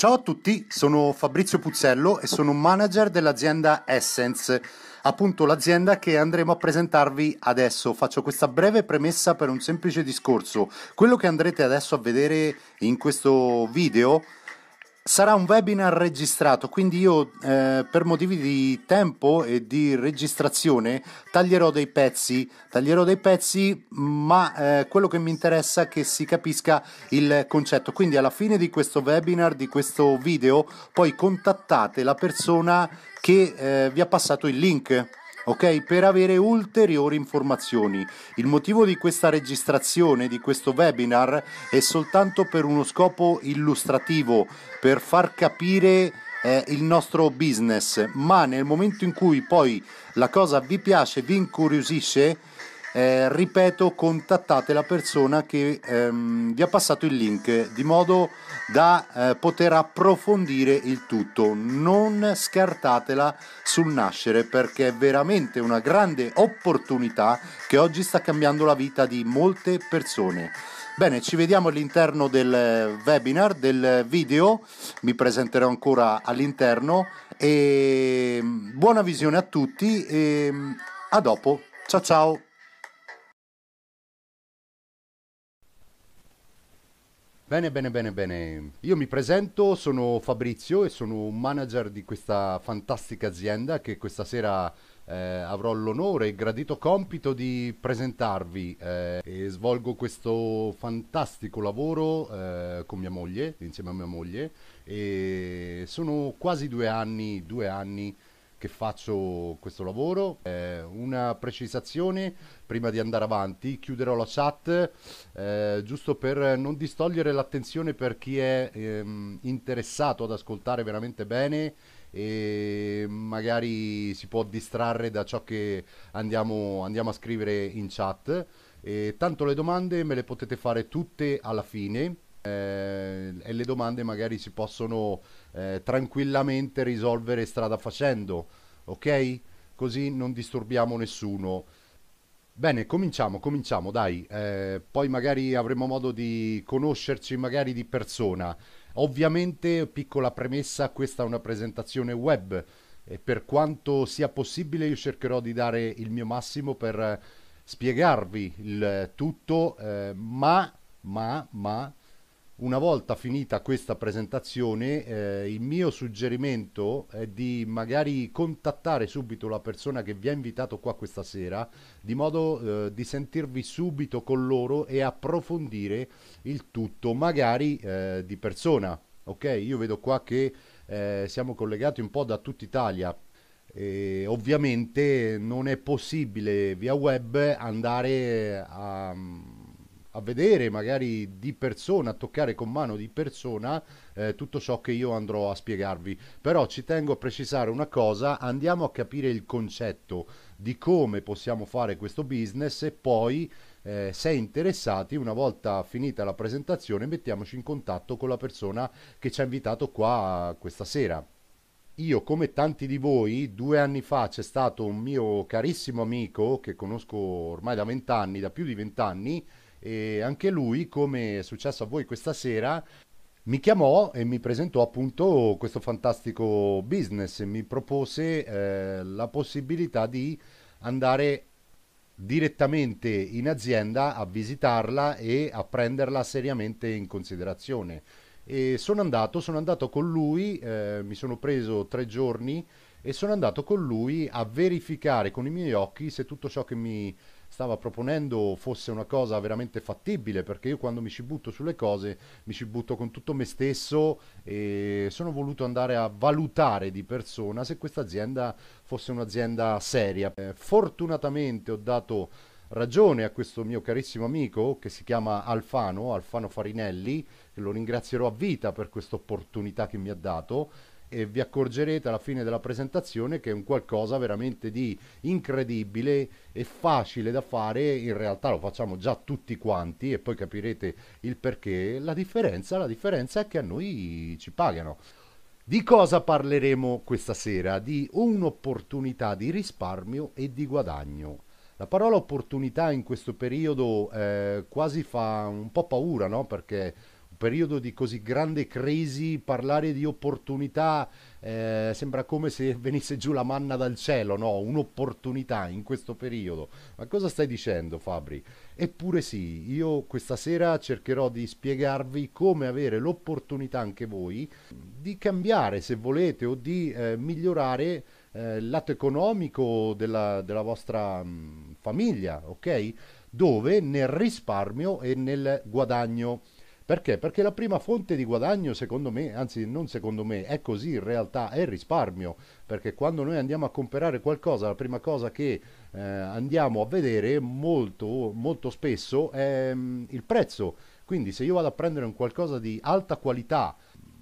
Ciao a tutti, sono Fabrizio Puzzello e sono manager dell'azienda Essence, appunto l'azienda che andremo a presentarvi adesso. Faccio questa breve premessa per un semplice discorso. Quello che andrete adesso a vedere in questo video Sarà un webinar registrato, quindi io eh, per motivi di tempo e di registrazione taglierò dei pezzi, taglierò dei pezzi, ma eh, quello che mi interessa è che si capisca il concetto. Quindi alla fine di questo webinar, di questo video, poi contattate la persona che eh, vi ha passato il link ok? Per avere ulteriori informazioni. Il motivo di questa registrazione, di questo webinar, è soltanto per uno scopo illustrativo, per far capire eh, il nostro business, ma nel momento in cui poi la cosa vi piace, vi incuriosisce, eh, ripeto, contattate la persona che ehm, vi ha passato il link di modo da eh, poter approfondire il tutto. Non scartatela sul nascere perché è veramente una grande opportunità che oggi sta cambiando la vita di molte persone. Bene, ci vediamo all'interno del eh, webinar, del eh, video, mi presenterò ancora all'interno e mm, buona visione a tutti e mm, a dopo. Ciao ciao! Bene, bene, bene, bene. Io mi presento, sono Fabrizio e sono un manager di questa fantastica azienda che questa sera eh, avrò l'onore e il gradito compito di presentarvi eh, e svolgo questo fantastico lavoro eh, con mia moglie, insieme a mia moglie e sono quasi due anni, due anni che faccio questo lavoro. Eh, una precisazione prima di andare avanti, chiuderò la chat eh, giusto per non distogliere l'attenzione per chi è ehm, interessato ad ascoltare veramente bene e magari si può distrarre da ciò che andiamo, andiamo a scrivere in chat. E tanto le domande me le potete fare tutte alla fine eh, e le domande magari si possono eh, tranquillamente risolvere strada facendo, ok? Così non disturbiamo nessuno. Bene, cominciamo, cominciamo, dai. Eh, poi magari avremo modo di conoscerci magari di persona. Ovviamente, piccola premessa, questa è una presentazione web e per quanto sia possibile io cercherò di dare il mio massimo per spiegarvi il tutto, eh, ma, ma, ma una volta finita questa presentazione, eh, il mio suggerimento è di magari contattare subito la persona che vi ha invitato qua questa sera, di modo eh, di sentirvi subito con loro e approfondire il tutto, magari eh, di persona. Ok, io vedo qua che eh, siamo collegati un po' da tutta Italia. E ovviamente non è possibile via web andare a a vedere magari di persona, a toccare con mano di persona eh, tutto ciò che io andrò a spiegarvi. Però ci tengo a precisare una cosa, andiamo a capire il concetto di come possiamo fare questo business e poi eh, se interessati, una volta finita la presentazione, mettiamoci in contatto con la persona che ci ha invitato qua questa sera. Io, come tanti di voi, due anni fa c'è stato un mio carissimo amico che conosco ormai da vent'anni, da più di vent'anni, e anche lui, come è successo a voi questa sera, mi chiamò e mi presentò appunto questo fantastico business e mi propose eh, la possibilità di andare direttamente in azienda a visitarla e a prenderla seriamente in considerazione. E sono andato, sono andato con lui, eh, mi sono preso tre giorni e sono andato con lui a verificare con i miei occhi se tutto ciò che mi stava proponendo fosse una cosa veramente fattibile, perché io quando mi ci butto sulle cose mi ci butto con tutto me stesso e sono voluto andare a valutare di persona se questa azienda fosse un'azienda seria. Eh, fortunatamente ho dato ragione a questo mio carissimo amico che si chiama Alfano, Alfano Farinelli, che lo ringrazierò a vita per questa opportunità che mi ha dato e vi accorgerete alla fine della presentazione che è un qualcosa veramente di incredibile e facile da fare, in realtà lo facciamo già tutti quanti e poi capirete il perché, la differenza, la differenza è che a noi ci pagano. Di cosa parleremo questa sera? Di un'opportunità di risparmio e di guadagno. La parola opportunità in questo periodo eh, quasi fa un po' paura, no? Perché periodo di così grande crisi parlare di opportunità eh, sembra come se venisse giù la manna dal cielo, no? Un'opportunità in questo periodo. Ma cosa stai dicendo Fabri? Eppure sì, io questa sera cercherò di spiegarvi come avere l'opportunità anche voi di cambiare se volete o di eh, migliorare eh, il lato economico della, della vostra mh, mm, famiglia, ok? Dove nel risparmio e nel guadagno. Perché? Perché la prima fonte di guadagno, secondo me, anzi non secondo me, è così in realtà, è il risparmio, perché quando noi andiamo a comprare qualcosa, la prima cosa che eh, andiamo a vedere molto, molto spesso è mh, mm, il prezzo. Quindi se io vado a prendere un qualcosa di alta qualità,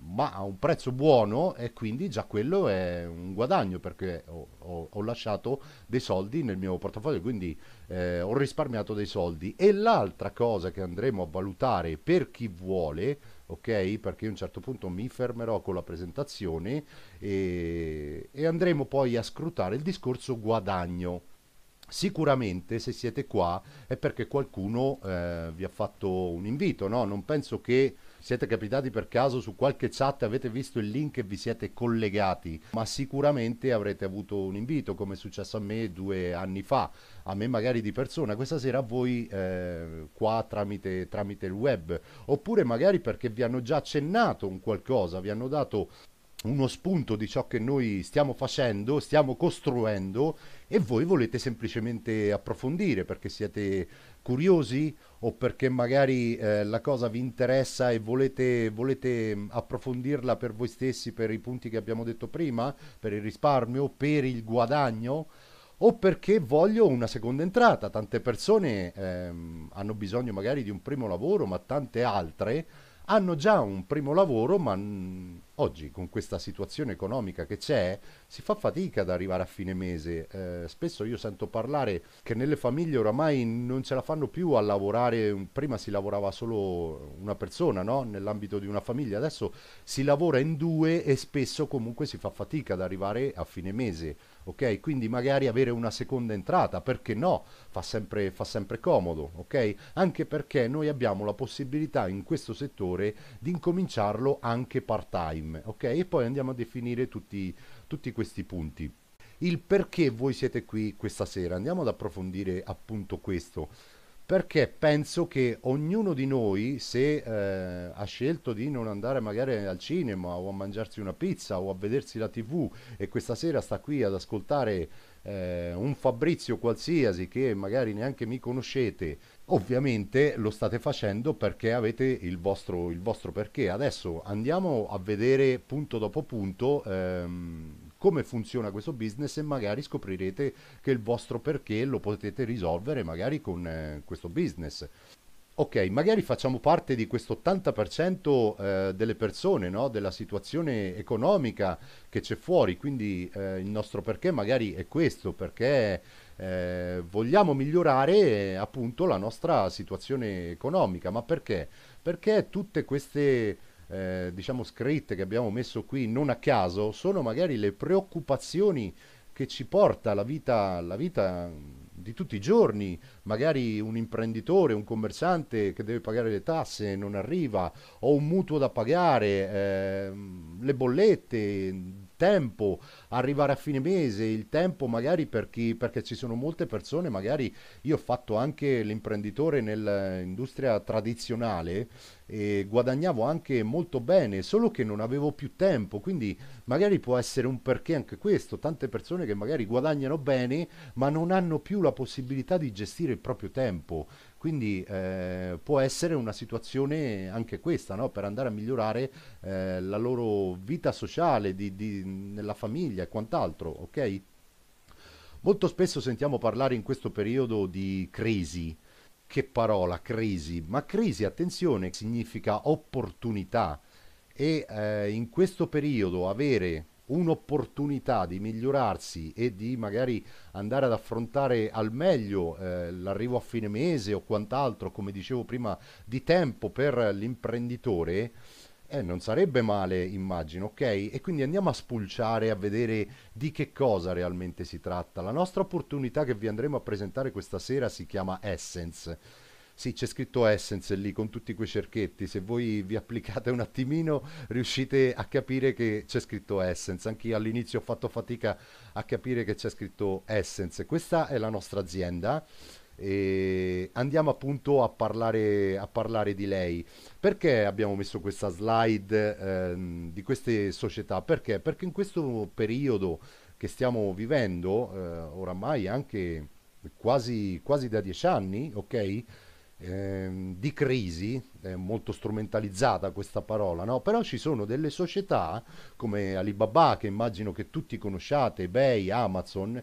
ma a un prezzo buono e quindi già quello è un guadagno perché ho, ho, ho lasciato dei soldi nel mio portafoglio, quindi eh, ho risparmiato dei soldi. E l'altra cosa che andremo a valutare per chi vuole, ok? Perché a un certo punto mi fermerò con la presentazione e, e andremo poi a scrutare il discorso guadagno. Sicuramente se siete qua è perché qualcuno eh, vi ha fatto un invito, no? Non penso che siete capitati per caso su qualche chat, avete visto il link e vi siete collegati, ma sicuramente avrete avuto un invito, come è successo a me due anni fa, a me magari di persona, questa sera a voi eh, qua tramite, tramite il web, oppure magari perché vi hanno già accennato un qualcosa, vi hanno dato uno spunto di ciò che noi stiamo facendo, stiamo costruendo e voi volete semplicemente approfondire perché siete curiosi o perché magari eh, la cosa vi interessa e volete, volete mm, approfondirla per voi stessi, per i punti che abbiamo detto prima, per il risparmio, per il guadagno, o perché voglio una seconda entrata. Tante persone ehm, hanno bisogno magari di un primo lavoro, ma tante altre hanno già un primo lavoro, ma mm, oggi con questa situazione economica che c'è si fa fatica ad arrivare a fine mese. Eh, spesso io sento parlare che nelle famiglie oramai non ce la fanno più a lavorare, prima si lavorava solo una persona no? nell'ambito di una famiglia, adesso si lavora in due e spesso comunque si fa fatica ad arrivare a fine mese ok? Quindi magari avere una seconda entrata, perché no? Fa sempre, fa sempre comodo, ok? Anche perché noi abbiamo la possibilità in questo settore di incominciarlo anche part time, ok? E poi andiamo a definire tutti, tutti questi punti. Il perché voi siete qui questa sera, andiamo ad approfondire appunto questo perché penso che ognuno di noi, se eh, ha scelto di non andare magari al cinema o a mangiarsi una pizza o a vedersi la tv e questa sera sta qui ad ascoltare eh, un Fabrizio qualsiasi che magari neanche mi conoscete, ovviamente lo state facendo perché avete il vostro, il vostro perché. Adesso andiamo a vedere punto dopo punto. Ehm, come funziona questo business e magari scoprirete che il vostro perché lo potete risolvere magari con eh, questo business. Ok, magari facciamo parte di questo 80% eh, delle persone, no? della situazione economica che c'è fuori, quindi eh, il nostro perché magari è questo, perché eh, vogliamo migliorare eh, appunto la nostra situazione economica, ma perché? Perché tutte queste eh, diciamo scritte che abbiamo messo qui non a caso sono magari le preoccupazioni che ci porta la vita, la vita di tutti i giorni, magari un imprenditore, un commerciante che deve pagare le tasse, e non arriva, o un mutuo da pagare, eh, le bollette, tempo, arrivare a fine mese, il tempo magari per chi, perché ci sono molte persone, magari io ho fatto anche l'imprenditore nell'industria tradizionale e guadagnavo anche molto bene, solo che non avevo più tempo, quindi magari può essere un perché anche questo, tante persone che magari guadagnano bene ma non hanno più la possibilità di gestire il proprio tempo quindi eh, può essere una situazione anche questa, no? per andare a migliorare eh, la loro vita sociale, di, di, nella famiglia e quant'altro, ok? Molto spesso sentiamo parlare in questo periodo di crisi. Che parola, crisi, ma crisi, attenzione, significa opportunità e eh, in questo periodo avere un'opportunità di migliorarsi e di magari andare ad affrontare al meglio eh, l'arrivo a fine mese o quant'altro, come dicevo prima, di tempo per l'imprenditore, eh, non sarebbe male, immagino, ok? E quindi andiamo a spulciare, a vedere di che cosa realmente si tratta. La nostra opportunità che vi andremo a presentare questa sera si chiama Essence sì, c'è scritto Essence lì con tutti quei cerchetti. Se voi vi applicate un attimino, riuscite a capire che c'è scritto Essence. Anch'io all'inizio ho fatto fatica a capire che c'è scritto Essence. Questa è la nostra azienda e andiamo appunto a parlare, a parlare, di lei. Perché abbiamo messo questa slide ehm, di queste società? Perché? Perché in questo periodo che stiamo vivendo, eh, oramai anche quasi, quasi da dieci anni, ok? ehm, di crisi, è molto strumentalizzata questa parola, no? però ci sono delle società come Alibaba, che immagino che tutti conosciate, eBay, Amazon,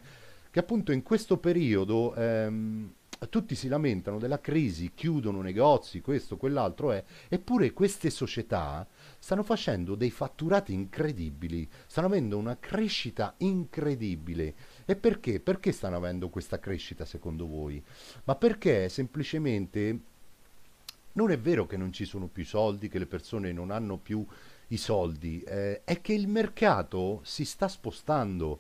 che appunto in questo periodo ehm, tutti si lamentano della crisi, chiudono negozi, questo, quell'altro è, eh. eppure queste società stanno facendo dei fatturati incredibili, stanno avendo una crescita incredibile e perché? Perché stanno avendo questa crescita secondo voi? Ma perché semplicemente non è vero che non ci sono più soldi, che le persone non hanno più i soldi, eh, è che il mercato si sta spostando.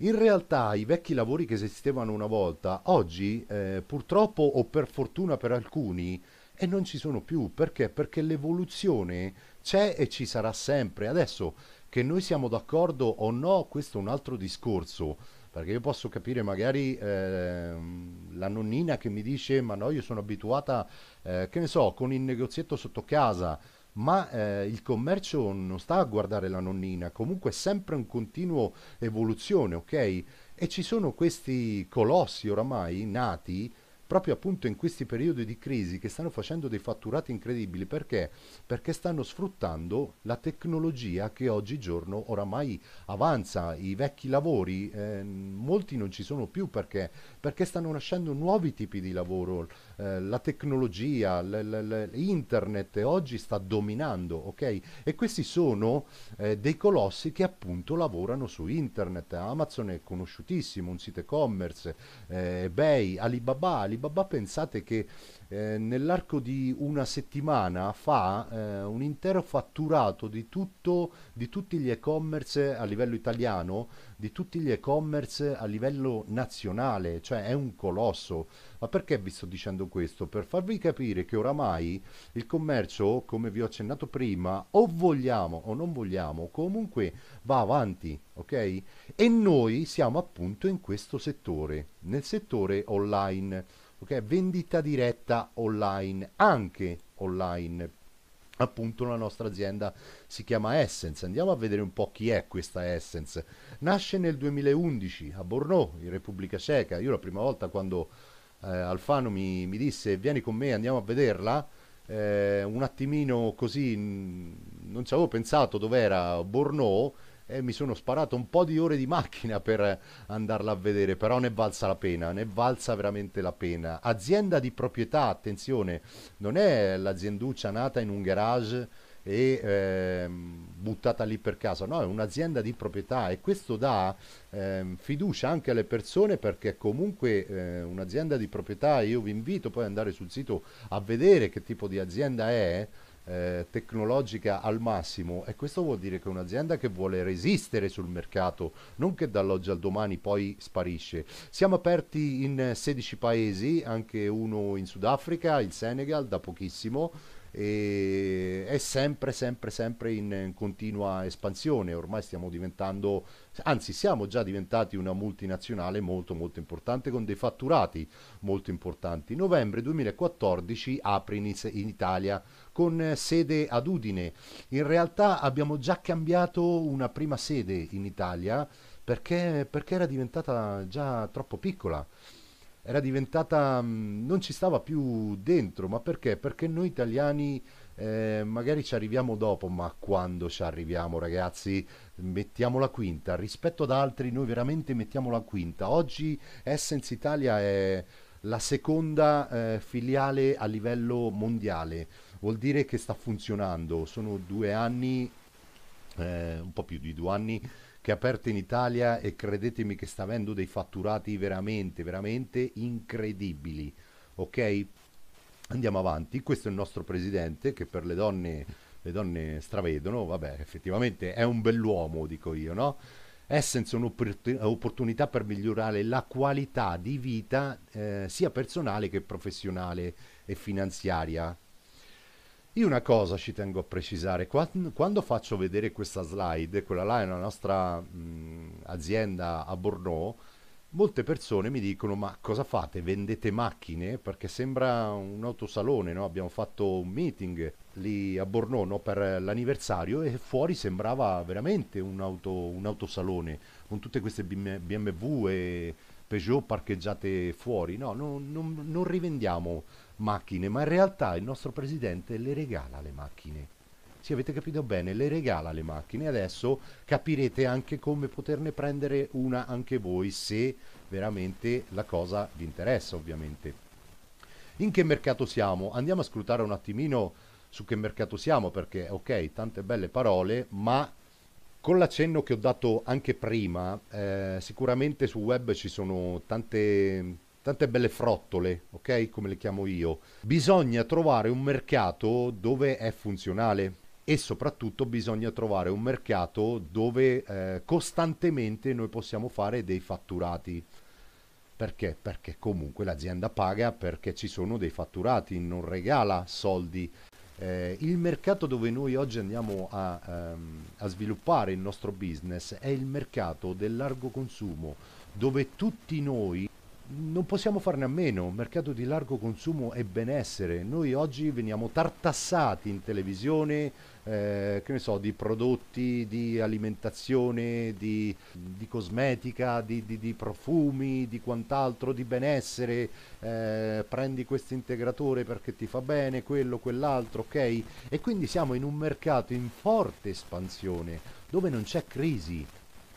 In realtà i vecchi lavori che esistevano una volta, oggi eh, purtroppo o per fortuna per alcuni, eh, non ci sono più. Perché? Perché l'evoluzione c'è e ci sarà sempre. Adesso che noi siamo d'accordo o no, questo è un altro discorso perché io posso capire magari eh, la nonnina che mi dice ma no, io sono abituata, eh, che ne so, con il negozietto sotto casa, ma eh, il commercio non sta a guardare la nonnina, comunque è sempre un continuo evoluzione, ok? E ci sono questi colossi oramai nati proprio appunto in questi periodi di crisi che stanno facendo dei fatturati incredibili perché? Perché stanno sfruttando la tecnologia che oggigiorno oramai avanza, i vecchi lavori, eh, molti non ci sono più perché, perché stanno nascendo nuovi tipi di lavoro, eh, la tecnologia, l'internet oggi sta dominando, ok? E questi sono eh, dei colossi che appunto lavorano su internet. Amazon è conosciutissimo, un sito e-commerce, eh, eBay, Alibaba. Alibaba pensate che eh, nell'arco di una settimana fa eh, un intero fatturato di, tutto, di tutti gli e-commerce a livello italiano, di tutti gli e-commerce a livello nazionale, cioè è un colosso. Ma perché vi sto dicendo questo? Per farvi capire che oramai il commercio, come vi ho accennato prima, o vogliamo o non vogliamo, comunque va avanti, ok? E noi siamo appunto in questo settore, nel settore online ok? Vendita diretta online, anche online. Appunto la nostra azienda si chiama Essence, andiamo a vedere un po' chi è questa Essence. Nasce nel 2011 a Borno, in Repubblica Ceca. Io la prima volta quando eh, Alfano mi, mi disse vieni con me, andiamo a vederla, eh, un attimino così, non ci avevo pensato dov'era Borno, e mi sono sparato un po' di ore di macchina per andarla a vedere, però ne valsa la pena, ne valsa veramente la pena. Azienda di proprietà, attenzione, non è l'azienduccia nata in un garage e eh, buttata lì per casa, no, è un'azienda di proprietà e questo dà eh, fiducia anche alle persone perché comunque eh, un'azienda di proprietà, io vi invito poi ad andare sul sito a vedere che tipo di azienda è, eh, tecnologica al massimo e questo vuol dire che un'azienda che vuole resistere sul mercato, non che dall'oggi al domani poi sparisce. Siamo aperti in 16 paesi, anche uno in Sudafrica, il Senegal da pochissimo e è sempre, sempre, sempre in, in continua espansione. Ormai stiamo diventando, anzi siamo già diventati una multinazionale molto, molto importante con dei fatturati molto importanti. Novembre 2014 apre in, in Italia con sede ad Udine. In realtà abbiamo già cambiato una prima sede in Italia perché, perché era diventata già troppo piccola era diventata, mh, mm, non ci stava più dentro, ma perché? Perché noi italiani eh, magari ci arriviamo dopo, ma quando ci arriviamo ragazzi mettiamo la quinta, rispetto ad altri noi veramente mettiamo la quinta, oggi Essence Italia è la seconda eh, filiale a livello mondiale, vuol dire che sta funzionando, sono due anni, eh, un po' più di due anni che è aperta in Italia e credetemi che sta avendo dei fatturati veramente, veramente incredibili. Ok? Andiamo avanti, questo è il nostro presidente che per le donne, le donne stravedono, vabbè effettivamente è un bell'uomo dico io, no? Essence è un'opportunità per migliorare la qualità di vita eh, sia personale che professionale e finanziaria. Io una cosa ci tengo a precisare, quando, quando faccio vedere questa slide, quella là è una nostra mh, azienda a Borno, molte persone mi dicono ma cosa fate? Vendete macchine? Perché sembra un autosalone, no? abbiamo fatto un meeting lì a Borno no? per l'anniversario e fuori sembrava veramente un, auto, un autosalone con tutte queste BMW e Peugeot parcheggiate fuori, no, non, non, non rivendiamo macchine, ma in realtà il nostro presidente le regala le macchine. Sì, avete capito bene, le regala le macchine. Adesso capirete anche come poterne prendere una anche voi se veramente la cosa vi interessa, ovviamente. In che mercato siamo? Andiamo a scrutare un attimino su che mercato siamo perché, ok, tante belle parole, ma con l'accenno che ho dato anche prima, eh, sicuramente sul web ci sono tante tante belle frottole, ok? Come le chiamo io. Bisogna trovare un mercato dove è funzionale e soprattutto bisogna trovare un mercato dove eh, costantemente noi possiamo fare dei fatturati. Perché? Perché comunque l'azienda paga perché ci sono dei fatturati, non regala soldi. Eh, il mercato dove noi oggi andiamo a, ehm, a sviluppare il nostro business è il mercato del largo consumo, dove tutti noi non possiamo farne a meno, un mercato di largo consumo e benessere. Noi oggi veniamo tartassati in televisione, eh, che ne so, di prodotti, di alimentazione, di, di cosmetica, di, di, di, profumi, di quant'altro, di benessere. Eh, prendi questo integratore perché ti fa bene, quello, quell'altro, ok? E quindi siamo in un mercato in forte espansione, dove non c'è crisi,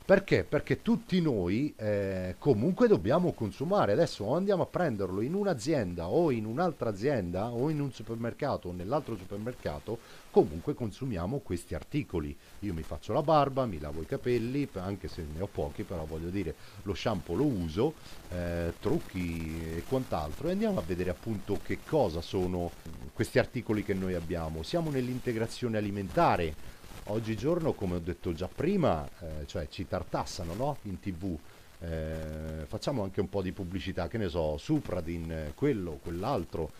perché? Perché tutti noi eh, comunque dobbiamo consumare. Adesso andiamo a prenderlo in un'azienda o in un'altra azienda o in un supermercato o nell'altro supermercato, comunque consumiamo questi articoli. Io mi faccio la barba, mi lavo i capelli, anche se ne ho pochi, però voglio dire, lo shampoo lo uso, eh, trucchi e quant'altro. E andiamo a vedere appunto che cosa sono mm, questi articoli che noi abbiamo. Siamo nell'integrazione alimentare oggigiorno, come ho detto già prima, eh, cioè ci tartassano no? in tv. Eh, facciamo anche un po' di pubblicità, che ne so, Supradin, quello, quell'altro.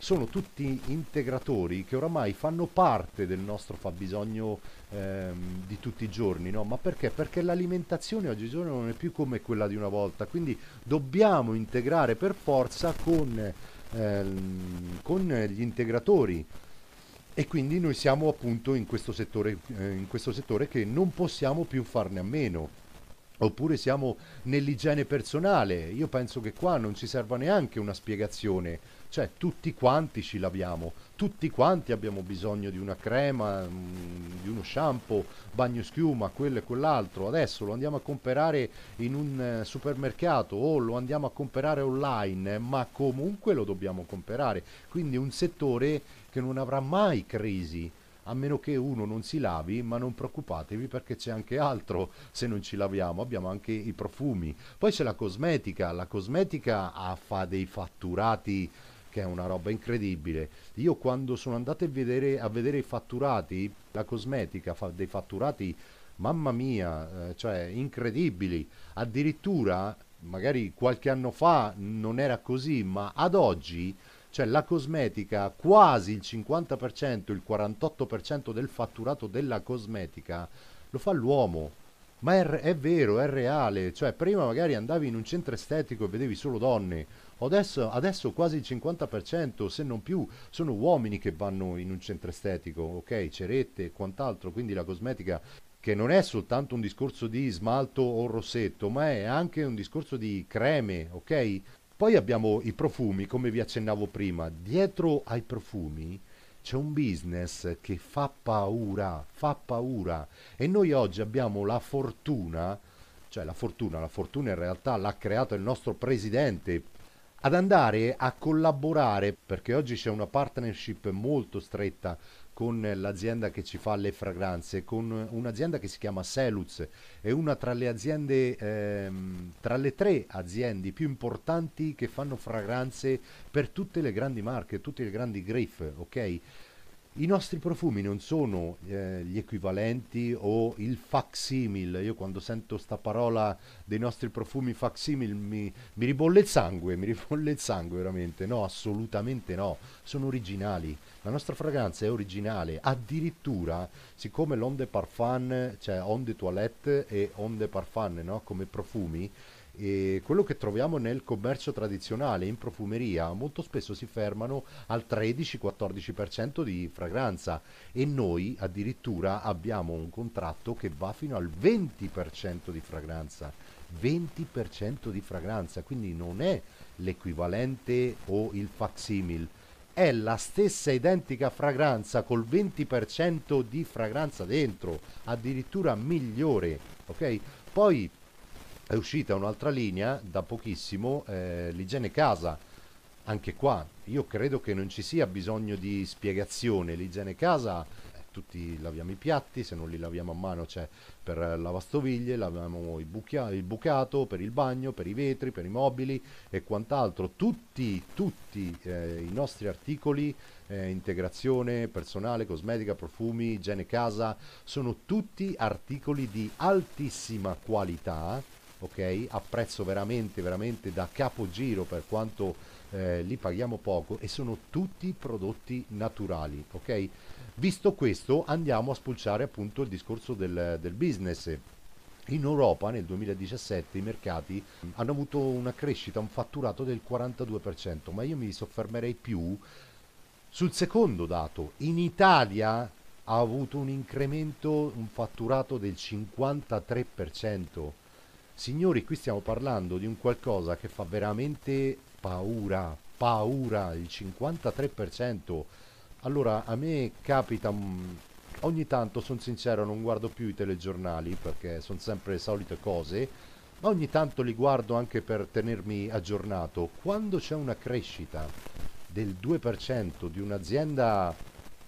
Sono tutti integratori che oramai fanno parte del nostro fabbisogno ehm, di tutti i giorni, no? Ma perché? Perché l'alimentazione oggigiorno non è più come quella di una volta, quindi dobbiamo integrare per forza con, ehm, con gli integratori e quindi noi siamo appunto in questo settore, eh, in questo settore che non possiamo più farne a meno. Oppure siamo nell'igiene personale, io penso che qua non ci serva neanche una spiegazione, cioè tutti quanti ci laviamo, tutti quanti abbiamo bisogno di una crema, mh, mm, di uno shampoo, bagno schiuma, quello e quell'altro, adesso lo andiamo a comprare in un eh, supermercato o lo andiamo a comprare online, ma comunque lo dobbiamo comprare, quindi un settore che non avrà mai crisi, a meno che uno non si lavi, ma non preoccupatevi perché c'è anche altro se non ci laviamo, abbiamo anche i profumi. Poi c'è la cosmetica, la cosmetica fa dei fatturati che è una roba incredibile. Io quando sono andato a vedere, a vedere i fatturati, la cosmetica fa dei fatturati, mamma mia, eh, cioè incredibili. Addirittura, magari qualche anno fa non era così, ma ad oggi cioè la cosmetica, quasi il 50%, il 48% del fatturato della cosmetica lo fa l'uomo. Ma è, è, vero, è reale. Cioè prima magari andavi in un centro estetico e vedevi solo donne. Adesso, adesso quasi il 50%, se non più, sono uomini che vanno in un centro estetico, ok? Cerette e quant'altro. Quindi la cosmetica che non è soltanto un discorso di smalto o rossetto, ma è anche un discorso di creme, ok? Poi abbiamo i profumi, come vi accennavo prima. Dietro ai profumi c'è un business che fa paura, fa paura. E noi oggi abbiamo la fortuna, cioè la fortuna, la fortuna in realtà l'ha creato il nostro presidente, ad andare a collaborare, perché oggi c'è una partnership molto stretta con l'azienda che ci fa le fragranze, con un'azienda che si chiama Seluz, è una tra le aziende, ehm, tra le tre aziende più importanti che fanno fragranze per tutte le grandi marche, tutte le grandi griff, ok? I nostri profumi non sono eh, gli equivalenti o il facsimile. Io quando sento sta parola dei nostri profumi facsimile mi, mi ribolle il sangue, mi ribolle il sangue veramente. No, assolutamente no. Sono originali. La nostra fragranza è originale. Addirittura, siccome l'onde parfum, cioè onde toilette e onde parfum, no? come profumi, e quello che troviamo nel commercio tradizionale, in profumeria, molto spesso si fermano al 13-14% di fragranza e noi addirittura abbiamo un contratto che va fino al 20% di fragranza. 20% di fragranza, quindi non è l'equivalente o il facsimile, è la stessa identica fragranza col 20% di fragranza dentro, addirittura migliore, ok? Poi è uscita un'altra linea da pochissimo, eh, l'igiene casa. Anche qua io credo che non ci sia bisogno di spiegazione, l'igiene casa eh, tutti laviamo i piatti, se non li laviamo a mano c'è cioè, per lavastoviglie, laviamo buchia- il bucato, per il bagno, per i vetri, per i mobili e quant'altro. Tutti, tutti eh, i nostri articoli, eh, integrazione personale, cosmetica, profumi, igiene casa, sono tutti articoli di altissima qualità ok? A prezzo veramente, veramente da capogiro per quanto eh, li paghiamo poco e sono tutti prodotti naturali, ok? Visto questo andiamo a spulciare appunto il discorso del, del business. In Europa nel 2017 i mercati hanno avuto una crescita, un fatturato del 42%, ma io mi soffermerei più sul secondo dato. In Italia ha avuto un incremento, un fatturato del 53%. Signori, qui stiamo parlando di un qualcosa che fa veramente paura, paura, il 53%. Allora, a me capita, mm, ogni tanto, sono sincero, non guardo più i telegiornali perché sono sempre le solite cose, ma ogni tanto li guardo anche per tenermi aggiornato. Quando c'è una crescita del 2% di un'azienda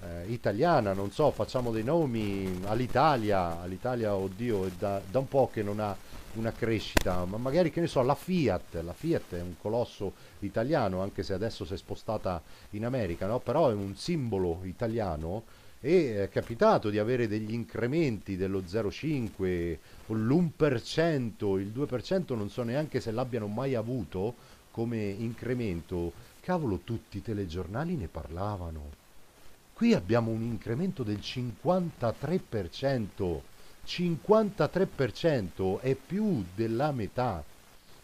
eh, italiana, non so, facciamo dei nomi all'Italia, all'Italia, oddio, è da, da un po' che non ha una crescita, ma magari che ne so, la Fiat, la Fiat è un colosso italiano, anche se adesso si è spostata in America, no? però è un simbolo italiano e è capitato di avere degli incrementi dello 0,5 o l'1%, il 2% non so neanche se l'abbiano mai avuto come incremento. Cavolo, tutti i telegiornali ne parlavano Qui abbiamo un incremento del 53%, 53% è più della metà,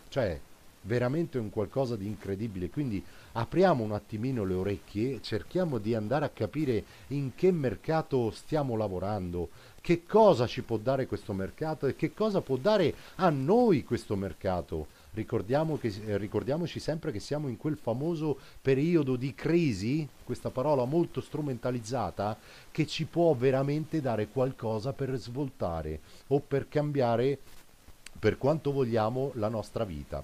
cioè veramente un qualcosa di incredibile, quindi apriamo un attimino le orecchie, cerchiamo di andare a capire in che mercato stiamo lavorando, che cosa ci può dare questo mercato e che cosa può dare a noi questo mercato Ricordiamo che, eh, ricordiamoci sempre che siamo in quel famoso periodo di crisi, questa parola molto strumentalizzata, che ci può veramente dare qualcosa per svoltare o per cambiare per quanto vogliamo la nostra vita.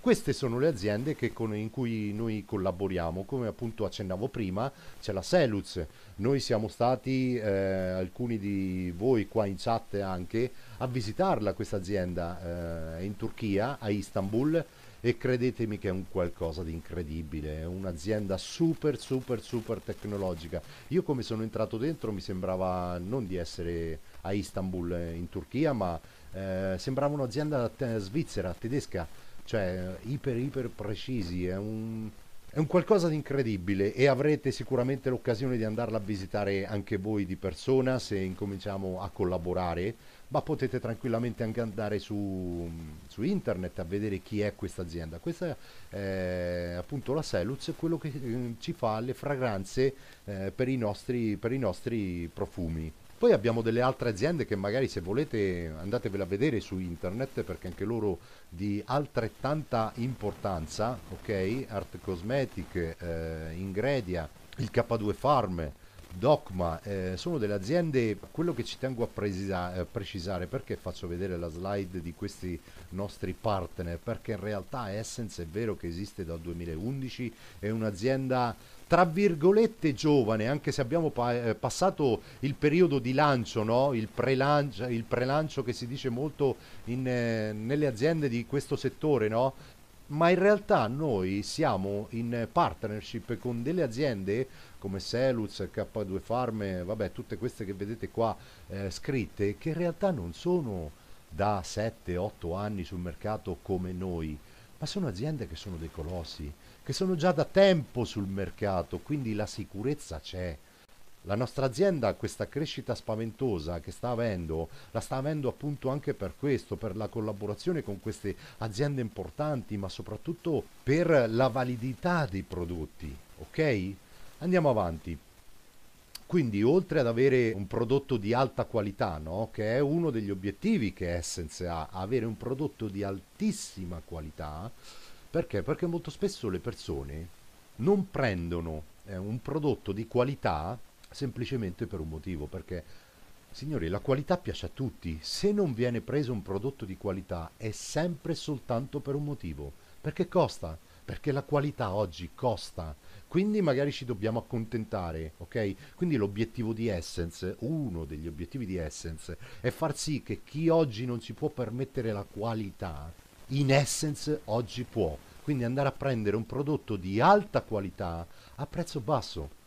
Queste sono le aziende con, in cui noi collaboriamo, come appunto accennavo prima, c'è la Seluz, noi siamo stati, eh, alcuni di voi qua in chat anche, a visitarla questa azienda eh, in Turchia, a Istanbul, e credetemi che è un qualcosa di incredibile, è un'azienda super super super tecnologica. Io come sono entrato dentro mi sembrava non di essere a Istanbul eh, in Turchia, ma eh, sembrava un'azienda te- eh, svizzera, tedesca, cioè iper iper precisi, è un, è un qualcosa di incredibile e avrete sicuramente l'occasione di andarla a visitare anche voi di persona se incominciamo a collaborare ma potete tranquillamente anche andare su, su internet a vedere chi è questa azienda. Questa è eh, appunto la Seluz, quello che mm, ci fa le fragranze eh, per i, nostri, per i nostri profumi. Poi abbiamo delle altre aziende che magari se volete andatevela a vedere su internet perché anche loro di altrettanta importanza, ok? Art Cosmetic, eh, Ingredia, il K2 Farm, Docma eh, sono delle aziende, quello che ci tengo a precisa, eh, precisare perché faccio vedere la slide di questi nostri partner, perché in realtà Essence è vero che esiste dal 2011, è un'azienda tra virgolette giovane, anche se abbiamo pa- eh, passato il periodo di lancio, no? il, prelancio, il prelancio che si dice molto in, eh, nelle aziende di questo settore, no? ma in realtà noi siamo in partnership con delle aziende come Seluz, K2 Farm, vabbè, tutte queste che vedete qua eh, scritte, che in realtà non sono da 7-8 anni sul mercato come noi, ma sono aziende che sono dei colossi, che sono già da tempo sul mercato, quindi la sicurezza c'è. La nostra azienda questa crescita spaventosa che sta avendo, la sta avendo appunto anche per questo, per la collaborazione con queste aziende importanti, ma soprattutto per la validità dei prodotti, ok? Andiamo avanti. Quindi oltre ad avere un prodotto di alta qualità, no? che è uno degli obiettivi che Essence ha, avere un prodotto di altissima qualità, perché? Perché molto spesso le persone non prendono eh, un prodotto di qualità semplicemente per un motivo, perché signori la qualità piace a tutti, se non viene preso un prodotto di qualità è sempre soltanto per un motivo, perché costa, perché la qualità oggi costa, quindi magari ci dobbiamo accontentare, ok? Quindi l'obiettivo di Essence, uno degli obiettivi di Essence, è far sì che chi oggi non si può permettere la qualità, in Essence oggi può, quindi andare a prendere un prodotto di alta qualità a prezzo basso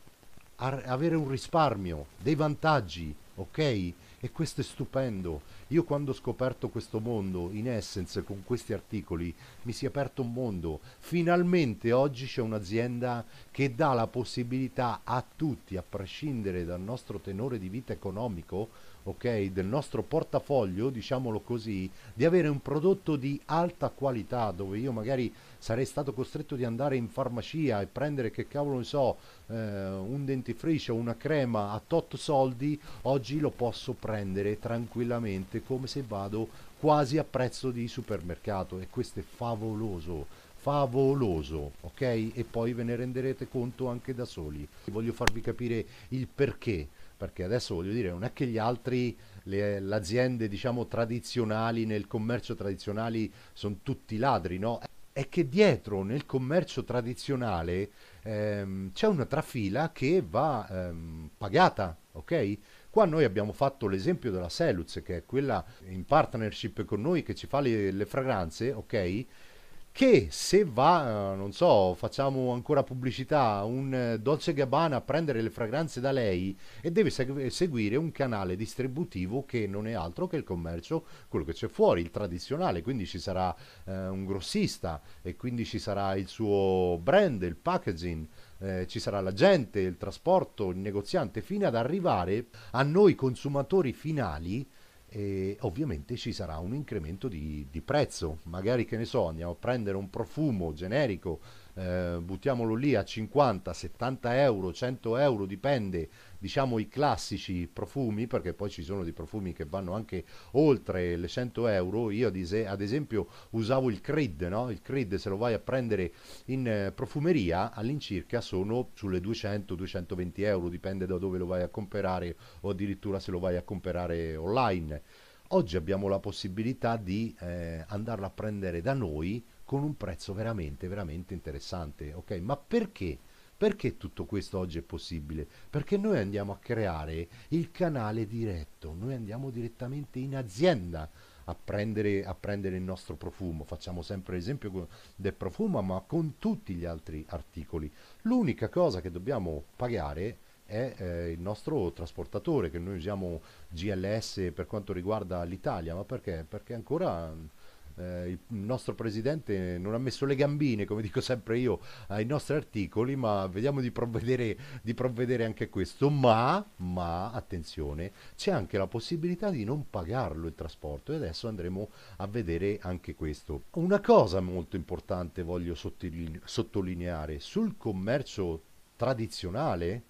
avere un risparmio, dei vantaggi, ok? E questo è stupendo. Io quando ho scoperto questo mondo, in essence, con questi articoli, mi si è aperto un mondo. Finalmente oggi c'è un'azienda che dà la possibilità a tutti, a prescindere dal nostro tenore di vita economico, ok, del nostro portafoglio, diciamolo così, di avere un prodotto di alta qualità dove io magari sarei stato costretto di andare in farmacia e prendere che cavolo ne so, eh, un dentifricio una crema a tot soldi, oggi lo posso prendere tranquillamente come se vado quasi a prezzo di supermercato e questo è favoloso favoloso, ok? E poi ve ne renderete conto anche da soli. Voglio farvi capire il perché perché adesso voglio dire, non è che gli altri, le, le aziende diciamo tradizionali, nel commercio tradizionali sono tutti ladri, no? È che dietro nel commercio tradizionale ehm, c'è una trafila che va ehm, pagata, ok? Qua noi abbiamo fatto l'esempio della Seluz, che è quella in partnership con noi che ci fa le, le fragranze, ok? che se va, eh, non so, facciamo ancora pubblicità, un eh, Dolce Gabbana a prendere le fragranze da lei e deve eh, seguire un canale distributivo che non è altro che il commercio, quello che c'è fuori, il tradizionale, quindi ci sarà eh, un grossista e quindi ci sarà il suo brand, il packaging, eh, ci sarà la gente, il trasporto, il negoziante, fino ad arrivare a noi consumatori finali e ovviamente ci sarà un incremento di, di prezzo. Magari che ne so, andiamo a prendere un profumo generico eh, buttiamolo lì a 50, 70 euro, 100 euro, dipende, diciamo i classici profumi, perché poi ci sono dei profumi che vanno anche oltre le 100 euro, io ad esempio usavo il Creed, no? il Creed se lo vai a prendere in eh, profumeria all'incirca sono sulle 200-220 euro, dipende da dove lo vai a comprare o addirittura se lo vai a comprare online. Oggi abbiamo la possibilità di eh, andarla a prendere da noi con un prezzo veramente, veramente interessante. Ok, ma perché? Perché tutto questo oggi è possibile? Perché noi andiamo a creare il canale diretto, noi andiamo direttamente in azienda a prendere, a prendere il nostro profumo. Facciamo sempre l'esempio del profumo, ma con tutti gli altri articoli. L'unica cosa che dobbiamo pagare è eh, il nostro trasportatore, che noi usiamo GLS per quanto riguarda l'Italia, ma perché? Perché ancora eh, il nostro presidente non ha messo le gambine, come dico sempre io, ai nostri articoli, ma vediamo di provvedere, di provvedere anche a questo. Ma, ma, attenzione, c'è anche la possibilità di non pagarlo il trasporto e adesso andremo a vedere anche questo. Una cosa molto importante voglio sottoline- sottolineare sul commercio tradizionale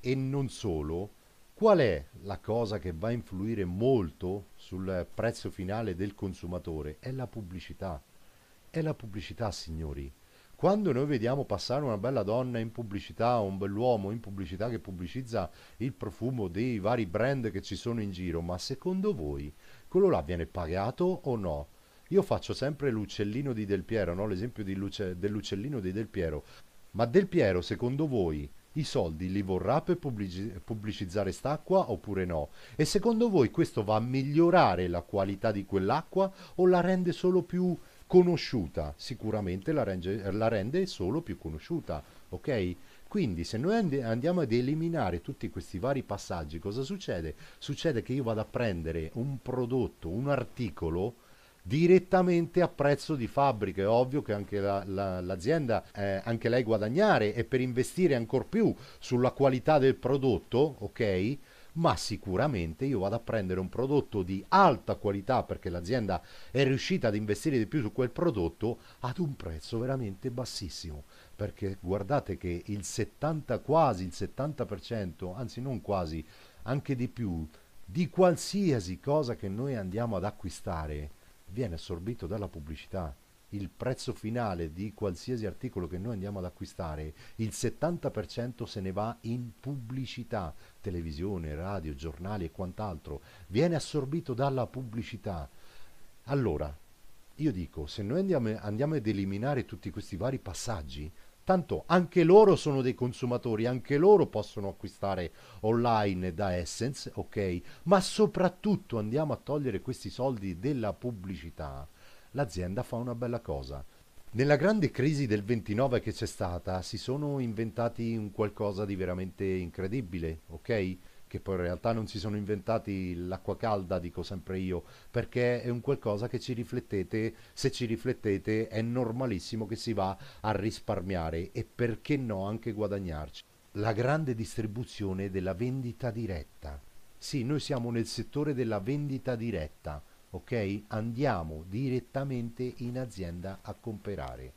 e non solo Qual è la cosa che va a influire molto sul prezzo finale del consumatore? È la pubblicità. È la pubblicità, signori. Quando noi vediamo passare una bella donna in pubblicità, un bell'uomo in pubblicità che pubblicizza il profumo dei vari brand che ci sono in giro, ma secondo voi quello là viene pagato o no? Io faccio sempre l'uccellino di Del Piero, no? l'esempio di Luce, dell'uccellino di Del Piero. Ma Del Piero, secondo voi, i soldi li vorrà per pubblicizzare quest'acqua oppure no? E secondo voi questo va a migliorare la qualità di quell'acqua o la rende solo più conosciuta? Sicuramente la rende, la rende solo più conosciuta, ok? Quindi se noi andiamo ad eliminare tutti questi vari passaggi, cosa succede? Succede che io vado a prendere un prodotto, un articolo, direttamente a prezzo di fabbrica. È ovvio che anche la, la, l'azienda, eh, anche lei guadagnare e per investire ancora più sulla qualità del prodotto, ok? Ma sicuramente io vado a prendere un prodotto di alta qualità perché l'azienda è riuscita ad investire di più su quel prodotto ad un prezzo veramente bassissimo. Perché guardate che il 70, quasi il 70%, anzi non quasi, anche di più, di qualsiasi cosa che noi andiamo ad acquistare viene assorbito dalla pubblicità. Il prezzo finale di qualsiasi articolo che noi andiamo ad acquistare, il 70% se ne va in pubblicità, televisione, radio, giornali e quant'altro, viene assorbito dalla pubblicità. Allora, io dico, se noi andiamo, andiamo ad eliminare tutti questi vari passaggi, tanto anche loro sono dei consumatori, anche loro possono acquistare online da Essence, ok? Ma soprattutto andiamo a togliere questi soldi della pubblicità. L'azienda fa una bella cosa. Nella grande crisi del 29 che c'è stata si sono inventati un qualcosa di veramente incredibile, ok? che poi in realtà non si sono inventati l'acqua calda, dico sempre io, perché è un qualcosa che ci riflettete, se ci riflettete è normalissimo che si va a risparmiare e perché no anche guadagnarci. La grande distribuzione della vendita diretta. Sì, noi siamo nel settore della vendita diretta, ok? Andiamo direttamente in azienda a comprare.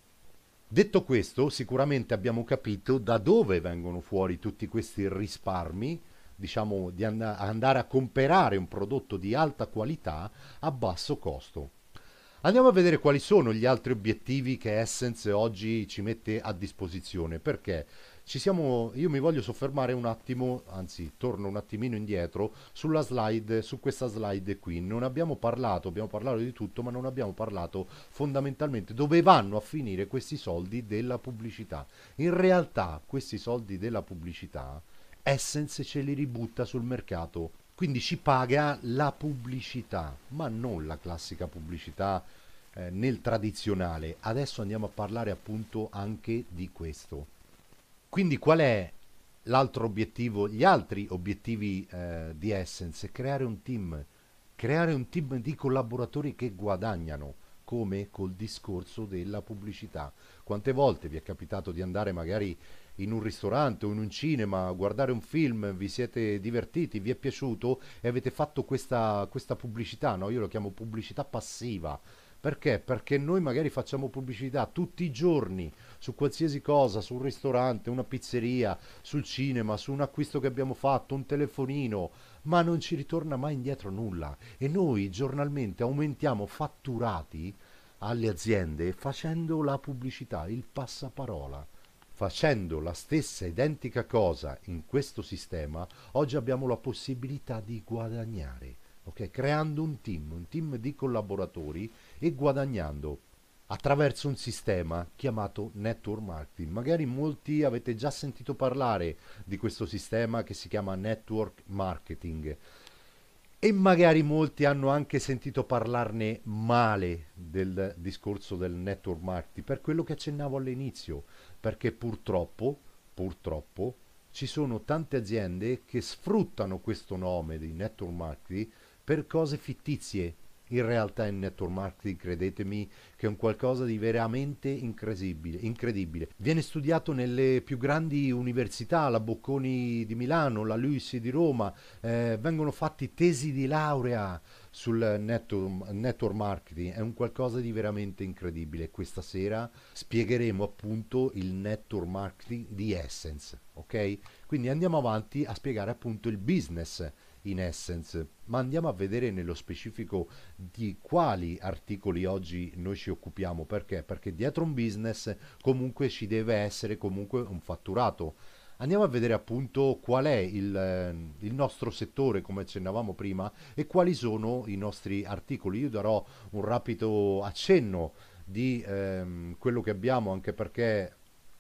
Detto questo, sicuramente abbiamo capito da dove vengono fuori tutti questi risparmi, diciamo, di and- andare a comprare un prodotto di alta qualità a basso costo. Andiamo a vedere quali sono gli altri obiettivi che Essence oggi ci mette a disposizione, perché ci siamo, io mi voglio soffermare un attimo, anzi torno un attimino indietro, sulla slide, su questa slide qui. Non abbiamo parlato, abbiamo parlato di tutto, ma non abbiamo parlato fondamentalmente dove vanno a finire questi soldi della pubblicità. In realtà questi soldi della pubblicità Essence ce li ributta sul mercato, quindi ci paga la pubblicità, ma non la classica pubblicità eh, nel tradizionale. Adesso andiamo a parlare appunto anche di questo. Quindi qual è l'altro obiettivo, gli altri obiettivi eh, di Essence? Creare un team, creare un team di collaboratori che guadagnano come col discorso della pubblicità. Quante volte vi è capitato di andare magari in un ristorante o in un cinema, guardare un film, vi siete divertiti, vi è piaciuto e avete fatto questa, questa pubblicità, no? io lo chiamo pubblicità passiva. Perché? Perché noi magari facciamo pubblicità tutti i giorni su qualsiasi cosa, su un ristorante, una pizzeria, sul cinema, su un acquisto che abbiamo fatto, un telefonino, ma non ci ritorna mai indietro nulla. E noi giornalmente aumentiamo fatturati alle aziende facendo la pubblicità, il passaparola. Facendo la stessa identica cosa in questo sistema, oggi abbiamo la possibilità di guadagnare, okay? creando un team, un team di collaboratori e guadagnando attraverso un sistema chiamato network marketing. Magari molti avete già sentito parlare di questo sistema che si chiama network marketing e magari molti hanno anche sentito parlarne male del discorso del network marketing per quello che accennavo all'inizio, perché purtroppo, purtroppo ci sono tante aziende che sfruttano questo nome di network marketing per cose fittizie, in realtà il network marketing, credetemi, che è un qualcosa di veramente incredibile, incredibile. Viene studiato nelle più grandi università, la Bocconi di Milano, la Luis di Roma, eh, vengono fatti tesi di laurea sul network, network, marketing è un qualcosa di veramente incredibile. Questa sera spiegheremo appunto il network marketing di Essence, ok? Quindi andiamo avanti a spiegare appunto il business in Essence, ma andiamo a vedere nello specifico di quali articoli oggi noi ci occupiamo, perché? Perché dietro un business comunque ci deve essere comunque un fatturato. Andiamo a vedere appunto qual è il, eh, il nostro settore, come accennavamo prima, e quali sono i nostri articoli. Io darò un rapido accenno di ehm, quello che abbiamo, anche perché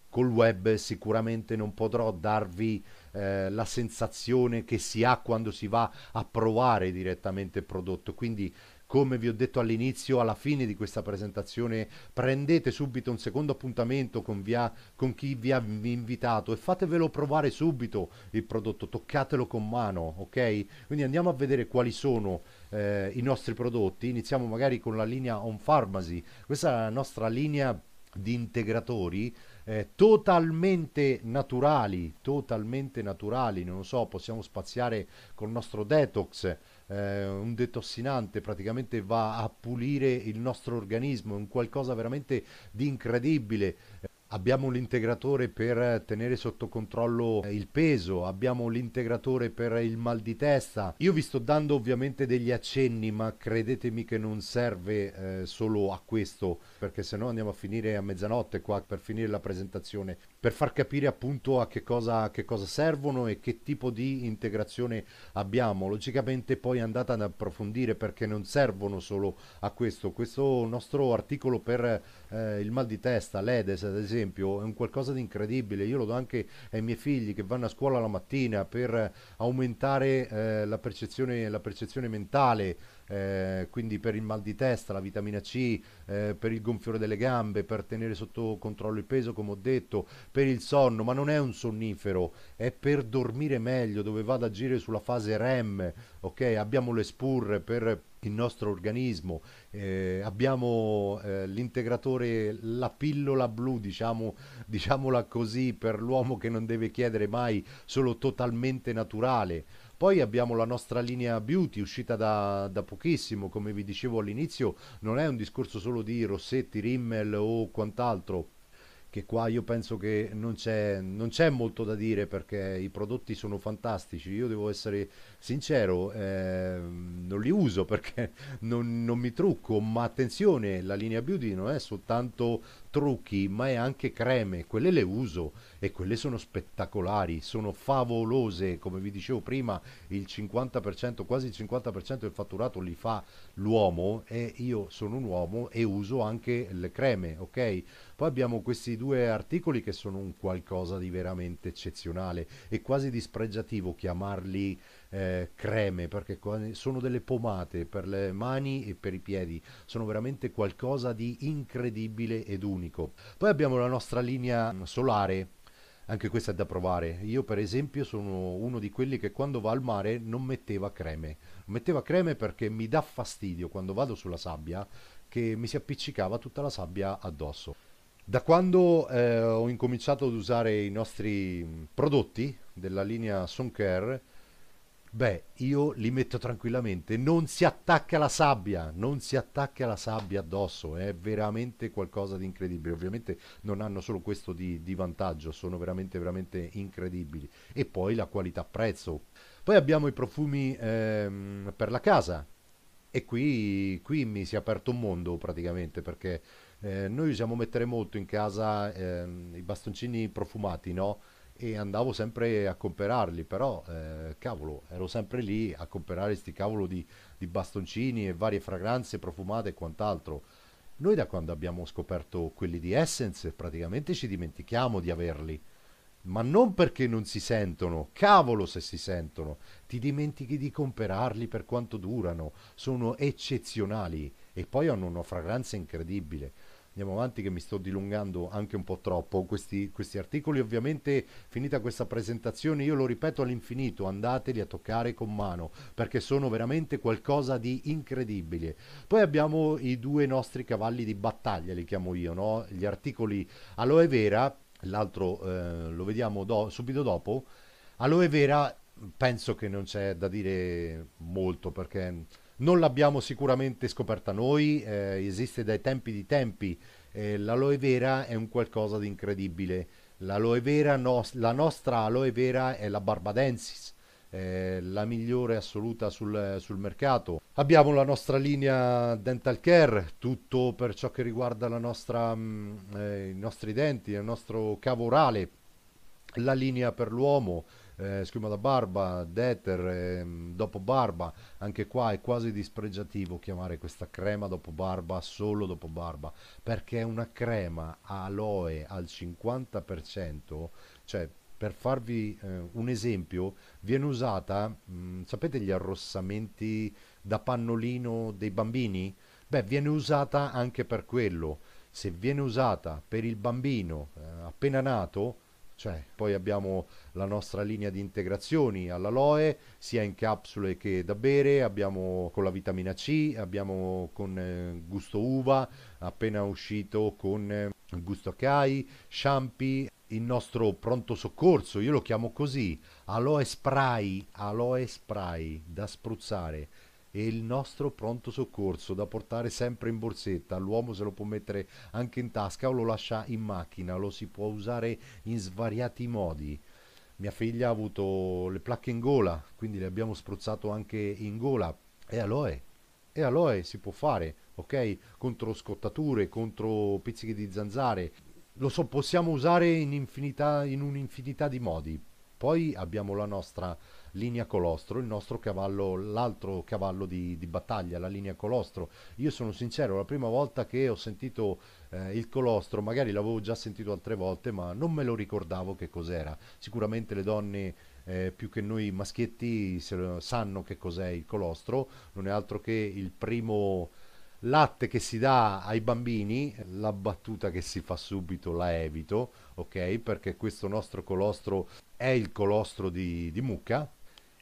col web sicuramente non potrò darvi eh, la sensazione che si ha quando si va a provare direttamente il prodotto. Quindi come vi ho detto all'inizio, alla fine di questa presentazione, prendete subito un secondo appuntamento con, via, con, chi vi ha invitato e fatevelo provare subito il prodotto, toccatelo con mano, ok? Quindi andiamo a vedere quali sono eh, i nostri prodotti. Iniziamo magari con la linea On Pharmacy, questa è la nostra linea di integratori eh, totalmente naturali, totalmente naturali, non lo so, possiamo spaziare col nostro detox, eh, un detossinante praticamente va a pulire il nostro organismo, è un qualcosa veramente di incredibile. Abbiamo l'integratore per tenere sotto controllo eh, il peso, abbiamo l'integratore per il mal di testa. Io vi sto dando ovviamente degli accenni, ma credetemi che non serve eh, solo a questo, perché se no andiamo a finire a mezzanotte qua per finire la presentazione per far capire appunto a che cosa, a che cosa servono e che tipo di integrazione abbiamo. Logicamente poi andate ad approfondire perché non servono solo a questo. Questo nostro articolo per eh, il mal di testa, l'Edes ad esempio, è un qualcosa di incredibile. Io lo do anche ai miei figli che vanno a scuola la mattina per aumentare eh, la, percezione, la percezione mentale eh, quindi per il mal di testa la vitamina C, eh, per il gonfiore delle gambe, per tenere sotto controllo il peso come ho detto, per il sonno, ma non è un sonnifero, è per dormire meglio dove va ad agire sulla fase REM, ok? Abbiamo le spurre per il nostro organismo, eh, abbiamo eh, l'integratore, la pillola blu, diciamo, diciamola così, per l'uomo che non deve chiedere mai, solo totalmente naturale. Poi abbiamo la nostra linea beauty uscita da, da pochissimo, come vi dicevo all'inizio, non è un discorso solo di rossetti, rimmel o quant'altro, che qua io penso che non c'è, non c'è molto da dire perché i prodotti sono fantastici. Io devo essere sincero, eh, non li uso perché non, non mi trucco, ma attenzione, la linea beauty non è soltanto trucchi, ma è anche creme, quelle le uso e quelle sono spettacolari, sono favolose, come vi dicevo prima, il 50%, quasi il 50% del fatturato li fa l'uomo e io sono un uomo e uso anche le creme, ok? Poi abbiamo questi due articoli che sono un qualcosa di veramente eccezionale è quasi dispregiativo chiamarli eh, creme, perché sono delle pomate per le mani e per i piedi, sono veramente qualcosa di incredibile ed unico. Poi abbiamo la nostra linea solare, anche questa è da provare. Io per esempio sono uno di quelli che quando va al mare non metteva creme. Non metteva creme perché mi dà fastidio quando vado sulla sabbia che mi si appiccicava tutta la sabbia addosso. Da quando eh, ho incominciato ad usare i nostri prodotti della linea Soncare Beh, io li metto tranquillamente, non si attacca la sabbia, non si attacca la sabbia addosso, è veramente qualcosa di incredibile. Ovviamente non hanno solo questo di, di vantaggio, sono veramente, veramente incredibili. E poi la qualità prezzo. Poi abbiamo i profumi ehm, per la casa e qui, qui, mi si è aperto un mondo praticamente perché eh, noi usiamo mettere molto in casa ehm, i bastoncini profumati, no? e andavo sempre a comprarli, però eh, cavolo, ero sempre lì a comprare questi cavolo di, di, bastoncini e varie fragranze profumate e quant'altro. Noi da quando abbiamo scoperto quelli di Essence praticamente ci dimentichiamo di averli, ma non perché non si sentono, cavolo se si sentono, ti dimentichi di comprarli per quanto durano, sono eccezionali e poi hanno una fragranza incredibile andiamo avanti che mi sto dilungando anche un po' troppo. Questi, questi articoli ovviamente finita questa presentazione io lo ripeto all'infinito, andateli a toccare con mano perché sono veramente qualcosa di incredibile. Poi abbiamo i due nostri cavalli di battaglia, li chiamo io, no? gli articoli aloe vera, l'altro eh, lo vediamo do, subito dopo. Aloe vera penso che non c'è da dire molto perché non l'abbiamo sicuramente scoperta noi, eh, esiste dai tempi di tempi. Eh, l'aloe vera è un qualcosa di incredibile. L'aloe vera, no, la nostra aloe vera è la Barbadensis, eh, la migliore assoluta sul, sul, mercato. Abbiamo la nostra linea dental care, tutto per ciò che riguarda nostra, mh, mm, eh, i nostri denti, il nostro cavo orale, la linea per l'uomo eh, schiuma da barba, Deter, eh, dopo barba, anche qua è quasi dispregiativo chiamare questa crema dopo barba solo dopo barba, perché è una crema aloe al 50%, cioè per farvi eh, un esempio, viene usata, mh, mm, sapete gli arrossamenti da pannolino dei bambini? Beh, viene usata anche per quello. Se viene usata per il bambino eh, appena nato, cioè, poi abbiamo la nostra linea di integrazioni all'aloe, sia in capsule che da bere, abbiamo con la vitamina C, abbiamo con eh, gusto uva, appena uscito con eh, gusto acai, shampoo, il nostro pronto soccorso, io lo chiamo così, aloe spray, aloe spray da spruzzare e il nostro pronto soccorso da portare sempre in borsetta. L'uomo se lo può mettere anche in tasca o lo lascia in macchina, lo si può usare in svariati modi. Mia figlia ha avuto le placche in gola, quindi le abbiamo spruzzato anche in gola. E aloe, e aloe si può fare, ok? Contro scottature, contro pizzichi di zanzare. Lo so, possiamo usare in, infinità, in un'infinità di modi. Poi abbiamo la nostra linea colostro, il nostro cavallo, l'altro cavallo di, di battaglia, la linea colostro. Io sono sincero, la prima volta che ho sentito eh, il colostro, magari l'avevo già sentito altre volte, ma non me lo ricordavo che cos'era. Sicuramente le donne eh, più che noi maschietti se, sanno che cos'è il colostro, non è altro che il primo latte che si dà ai bambini, la battuta che si fa subito la evito, ok? Perché questo nostro colostro è il colostro di, di mucca,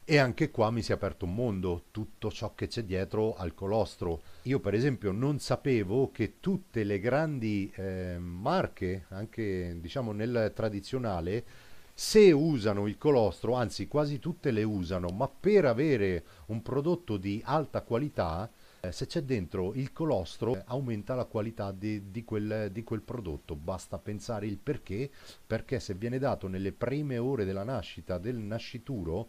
e anche qua mi si è aperto un mondo, tutto ciò che c'è dietro al colostro. Io per esempio non sapevo che tutte le grandi eh, marche, anche diciamo nel tradizionale, se usano il colostro, anzi quasi tutte le usano, ma per avere un prodotto di alta qualità, eh, se c'è dentro il colostro eh, aumenta la qualità di, di, quel, di quel prodotto. Basta pensare il perché, perché se viene dato nelle prime ore della nascita del nascituro,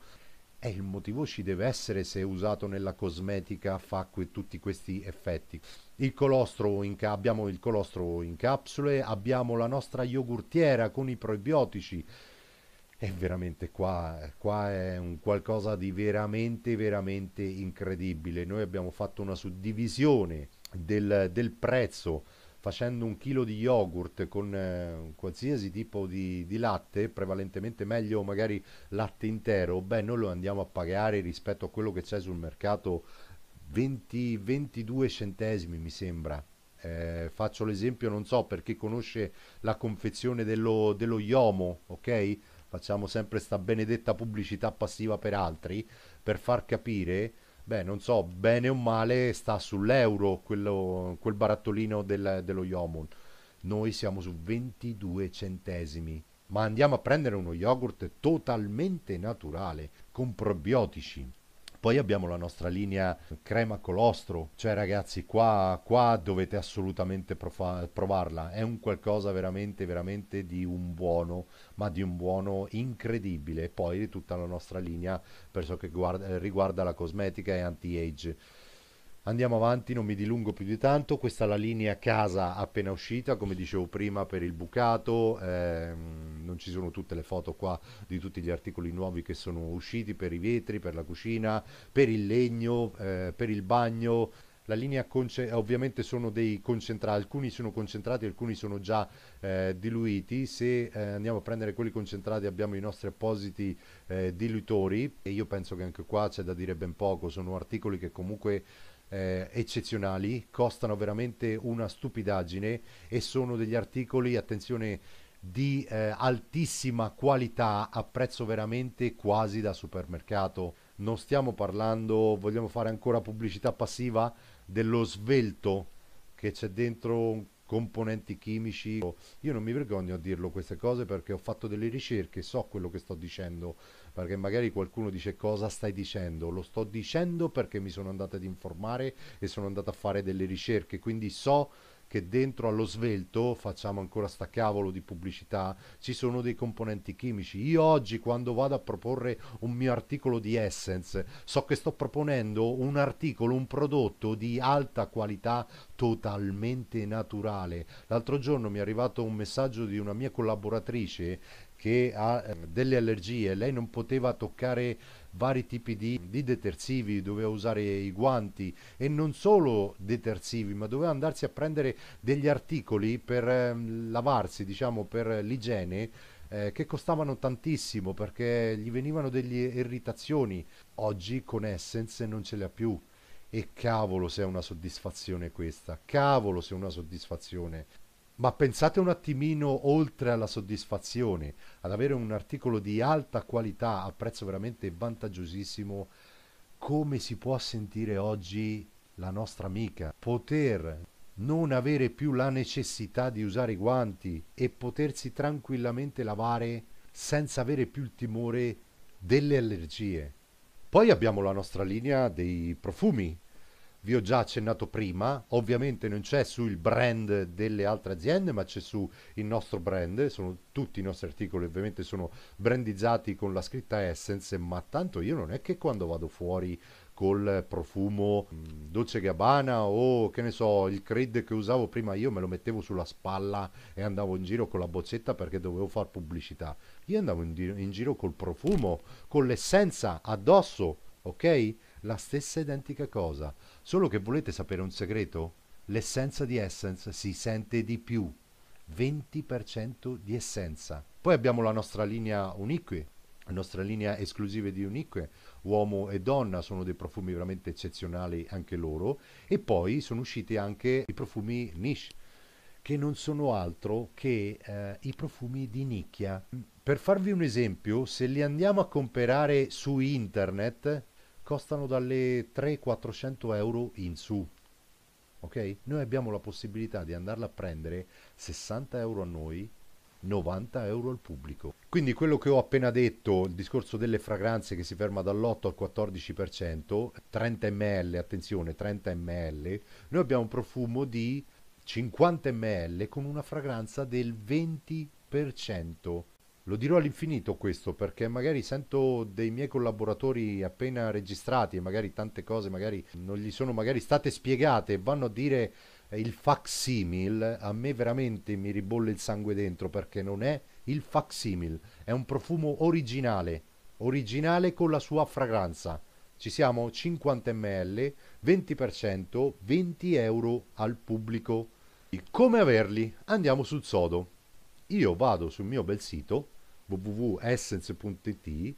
e il motivo ci deve essere se usato nella cosmetica fa que- tutti questi effetti. Il ca- abbiamo il colostro in capsule, abbiamo la nostra yogurtiera con i probiotici. È veramente qua, qua è un qualcosa di veramente, veramente incredibile. Noi abbiamo fatto una suddivisione del, del prezzo facendo un chilo di yogurt con eh, qualsiasi tipo di, di, latte, prevalentemente meglio magari latte intero, beh noi lo andiamo a pagare rispetto a quello che c'è sul mercato 20, 22 centesimi mi sembra. Eh, faccio l'esempio, non so, per chi conosce la confezione dello, dello Yomo, ok? Facciamo sempre sta benedetta pubblicità passiva per altri, per far capire beh, non so, bene o male sta sull'euro quello, quel barattolino del- dello Yomon. Noi siamo su 22 centesimi, ma andiamo a prendere uno yogurt totalmente naturale, con probiotici. Poi abbiamo la nostra linea crema colostro, cioè ragazzi qua, qua dovete assolutamente profa- provarla, è un qualcosa veramente veramente di un buono, ma di un buono incredibile. Poi tutta la nostra linea per ciò che guarda, riguarda la cosmetica e anti-age Andiamo avanti, non mi dilungo più di tanto, questa è la linea casa appena uscita, come dicevo prima per il bucato, ehm, non ci sono tutte le foto qua di tutti gli articoli nuovi che sono usciti per i vetri, per la cucina, per il legno, eh, per il bagno, la linea eh, ovviamente sono dei concentrati, alcuni sono concentrati, alcuni sono già eh, diluiti, se eh, andiamo a prendere quelli concentrati abbiamo i nostri appositi eh, diluitori e io penso che anche qua c'è da dire ben poco, sono articoli che comunque eh, eccezionali, costano veramente una stupidaggine e sono degli articoli, attenzione, di eh, altissima qualità a prezzo veramente quasi da supermercato. Non stiamo parlando, vogliamo fare ancora pubblicità passiva dello svelto che c'è dentro componenti chimici. Io non mi vergogno a dirlo queste cose perché ho fatto delle ricerche, so quello che sto dicendo perché magari qualcuno dice cosa stai dicendo, lo sto dicendo perché mi sono andato ad informare e sono andato a fare delle ricerche, quindi so che dentro allo svelto facciamo ancora sta cavolo di pubblicità, ci sono dei componenti chimici. Io oggi quando vado a proporre un mio articolo di Essence, so che sto proponendo un articolo, un prodotto di alta qualità totalmente naturale. L'altro giorno mi è arrivato un messaggio di una mia collaboratrice che ha eh, delle allergie, lei non poteva toccare vari tipi di, di detersivi, doveva usare i guanti e non solo detersivi, ma doveva andarsi a prendere degli articoli per eh, lavarsi, diciamo per l'igiene, eh, che costavano tantissimo perché gli venivano delle irritazioni. Oggi con Essence non ce le ha più e cavolo se è una soddisfazione questa, cavolo se è una soddisfazione. Ma pensate un attimino oltre alla soddisfazione, ad avere un articolo di alta qualità a prezzo veramente vantaggiosissimo, come si può sentire oggi la nostra amica. Poter non avere più la necessità di usare i guanti e potersi tranquillamente lavare senza avere più il timore delle allergie. Poi abbiamo la nostra linea dei profumi vi ho già accennato prima, ovviamente non c'è sul brand delle altre aziende, ma c'è su il nostro brand, sono tutti i nostri articoli ovviamente sono brandizzati con la scritta Essence, ma tanto io non è che quando vado fuori col profumo mm, Dolce Gabbana o che ne so, il Creed che usavo prima io me lo mettevo sulla spalla e andavo in giro con la boccetta perché dovevo fare pubblicità. Io andavo in, in giro col profumo, con l'essenza addosso, ok? la stessa identica cosa, solo che volete sapere un segreto? L'essenza di Essence si sente di più, 20% di essenza. Poi abbiamo la nostra linea Unique, la nostra linea esclusiva di Unique, uomo e donna, sono dei profumi veramente eccezionali anche loro, e poi sono usciti anche i profumi Niche, che non sono altro che eh, i profumi di nicchia. Per farvi un esempio, se li andiamo a comprare su internet, costano dalle 300-400 euro in su. Ok? Noi abbiamo la possibilità di andarla a prendere 60 euro a noi, 90 euro al pubblico. Quindi quello che ho appena detto, il discorso delle fragranze che si ferma dall'8 al 14%, 30 ml, attenzione, 30 ml, noi abbiamo un profumo di 50 ml con una fragranza del 20%. Lo dirò all'infinito questo perché magari sento dei miei collaboratori appena registrati e magari tante cose magari non gli sono magari state spiegate e vanno a dire eh, il facsimil, a me veramente mi ribolle il sangue dentro perché non è il facsimil, è un profumo originale, originale con la sua fragranza. Ci siamo 50 ml, 20%, 20 euro al pubblico. Come averli? Andiamo sul sodo. Io vado sul mio bel sito www.essence.it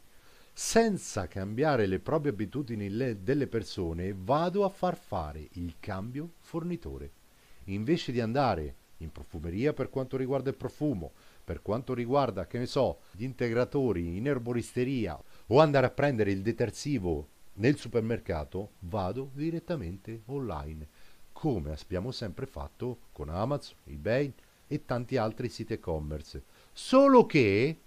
senza cambiare le proprie abitudini delle persone vado a far fare il cambio fornitore. Invece di andare in profumeria per quanto riguarda il profumo, per quanto riguarda, che ne so, gli integratori in erboristeria o andare a prendere il detersivo nel supermercato, vado direttamente online, come abbiamo sempre fatto con Amazon, eBay e tanti altri siti e-commerce. Solo che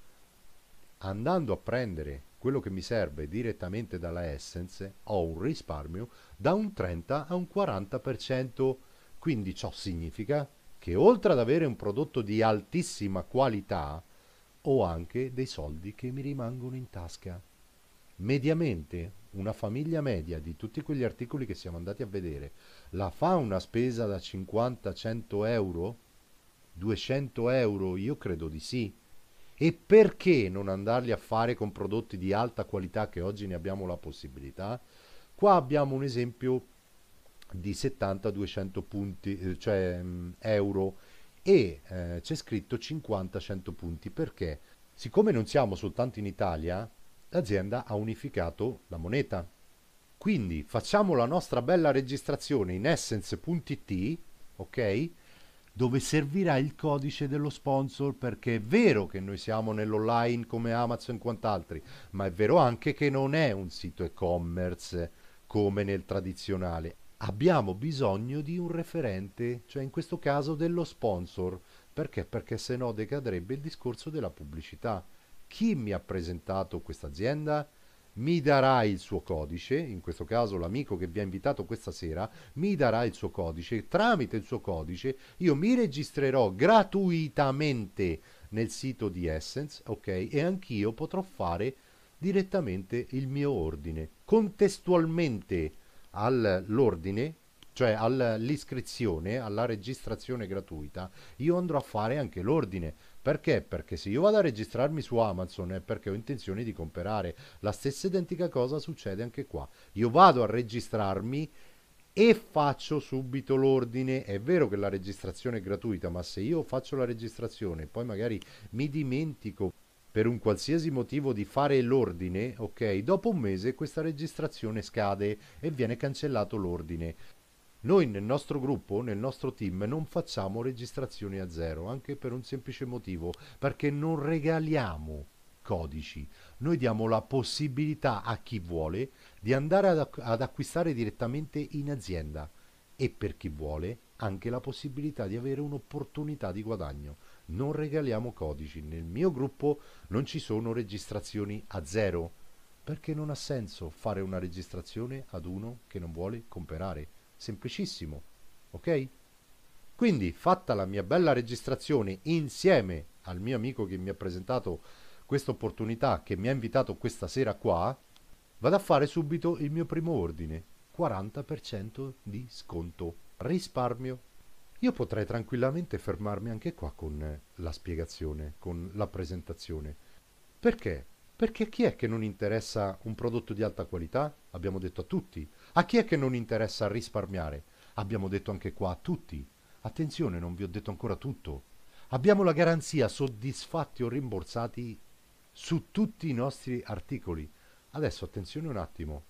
andando a prendere quello che mi serve direttamente dalla Essence ho un risparmio da un 30 a un 40%, quindi ciò significa che oltre ad avere un prodotto di altissima qualità ho anche dei soldi che mi rimangono in tasca. Mediamente una famiglia media di tutti quegli articoli che siamo andati a vedere la fa una spesa da 50-100 euro? 200 euro? Io credo di sì. E perché non andarli a fare con prodotti di alta qualità che oggi ne abbiamo la possibilità? Qua abbiamo un esempio di 70-200 punti, eh, cioè mm, euro, e eh, c'è scritto 50-100 punti perché siccome non siamo soltanto in Italia, l'azienda ha unificato la moneta. Quindi facciamo la nostra bella registrazione in essence.it, ok? dove servirà il codice dello sponsor perché è vero che noi siamo nell'online come Amazon e quant'altri, ma è vero anche che non è un sito e-commerce come nel tradizionale. Abbiamo bisogno di un referente, cioè in questo caso dello sponsor, perché? Perché se no decadrebbe il discorso della pubblicità. Chi mi ha presentato questa azienda? mi darà il suo codice, in questo caso l'amico che vi ha invitato questa sera, mi darà il suo codice, tramite il suo codice io mi registrerò gratuitamente nel sito di Essence, ok? E anch'io potrò fare direttamente il mio ordine, contestualmente all'ordine cioè all'iscrizione, alla registrazione gratuita, io andrò a fare anche l'ordine. Perché? Perché se io vado a registrarmi su Amazon è perché ho intenzione di comprare. La stessa identica cosa succede anche qua. Io vado a registrarmi e faccio subito l'ordine. È vero che la registrazione è gratuita, ma se io faccio la registrazione e poi magari mi dimentico per un qualsiasi motivo di fare l'ordine, ok, dopo un mese questa registrazione scade e viene cancellato l'ordine. Noi nel nostro gruppo, nel nostro team, non facciamo registrazioni a zero, anche per un semplice motivo, perché non regaliamo codici. Noi diamo la possibilità a chi vuole di andare ad, ad acquistare direttamente in azienda e per chi vuole anche la possibilità di avere un'opportunità di guadagno. Non regaliamo codici. Nel mio gruppo non ci sono registrazioni a zero, perché non ha senso fare una registrazione ad uno che non vuole comprare Semplicissimo, ok? Quindi, fatta la mia bella registrazione insieme al mio amico che mi ha presentato questa opportunità, che mi ha invitato questa sera qua, vado a fare subito il mio primo ordine, 40% di sconto, risparmio. Io potrei tranquillamente fermarmi anche qua con la spiegazione, con la presentazione. Perché? Perché chi è che non interessa un prodotto di alta qualità? Abbiamo detto a tutti, a chi è che non interessa risparmiare? Abbiamo detto anche qua a tutti. Attenzione, non vi ho detto ancora tutto. Abbiamo la garanzia soddisfatti o rimborsati su tutti i nostri articoli. Adesso attenzione un attimo.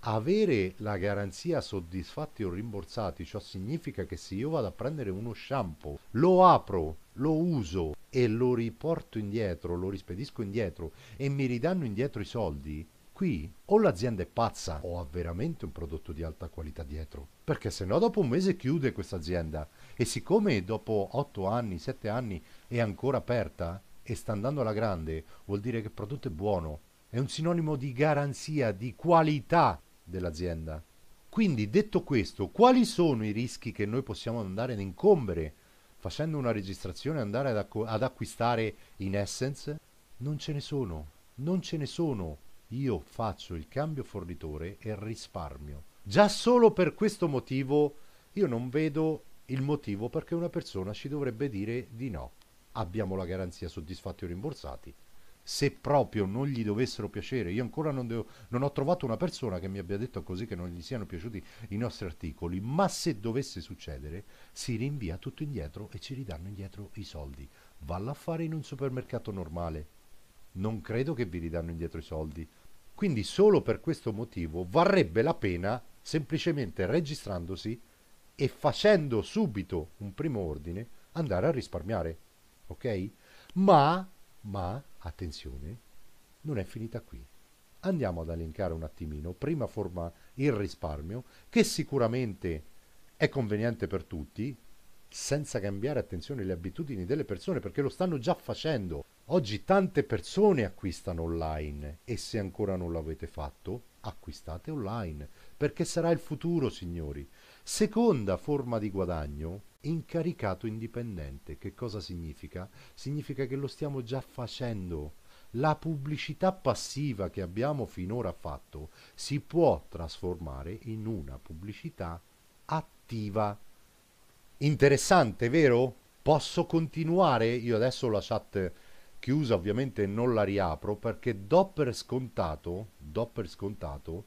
Avere la garanzia soddisfatti o rimborsati, ciò significa che se io vado a prendere uno shampoo, lo apro, lo uso e lo riporto indietro, lo rispedisco indietro e mi ridanno indietro i soldi, qui o l'azienda è pazza o ha veramente un prodotto di alta qualità dietro. Perché se no dopo un mese chiude questa azienda e siccome dopo 8 anni, 7 anni è ancora aperta e sta andando alla grande, vuol dire che il prodotto è buono. È un sinonimo di garanzia, di qualità dell'azienda. Quindi detto questo, quali sono i rischi che noi possiamo andare ad incombere facendo una registrazione andare ad, acqu- ad acquistare in essence? Non ce ne sono, non ce ne sono io faccio il cambio fornitore e risparmio. Già solo per questo motivo io non vedo il motivo perché una persona ci dovrebbe dire di no. Abbiamo la garanzia soddisfatti o rimborsati. Se proprio non gli dovessero piacere, io ancora non, devo, non ho trovato una persona che mi abbia detto così che non gli siano piaciuti i nostri articoli, ma se dovesse succedere si rinvia tutto indietro e ci ridanno indietro i soldi. Valla a fare in un supermercato normale. Non credo che vi ridanno indietro i soldi quindi solo per questo motivo varrebbe la pena semplicemente registrandosi e facendo subito un primo ordine andare a risparmiare. Ok? Ma, ma, attenzione, non è finita qui. Andiamo ad elencare un attimino, prima forma il risparmio, che sicuramente è conveniente per tutti, senza cambiare attenzione le abitudini delle persone perché lo stanno già facendo. Oggi tante persone acquistano online e se ancora non l'avete fatto, acquistate online, perché sarà il futuro, signori. Seconda forma di guadagno, incaricato indipendente. Che cosa significa? Significa che lo stiamo già facendo. La pubblicità passiva che abbiamo finora fatto si può trasformare in una pubblicità attiva. Interessante, vero? Posso continuare? Io adesso la chat chiusa ovviamente non la riapro perché do per scontato, do per scontato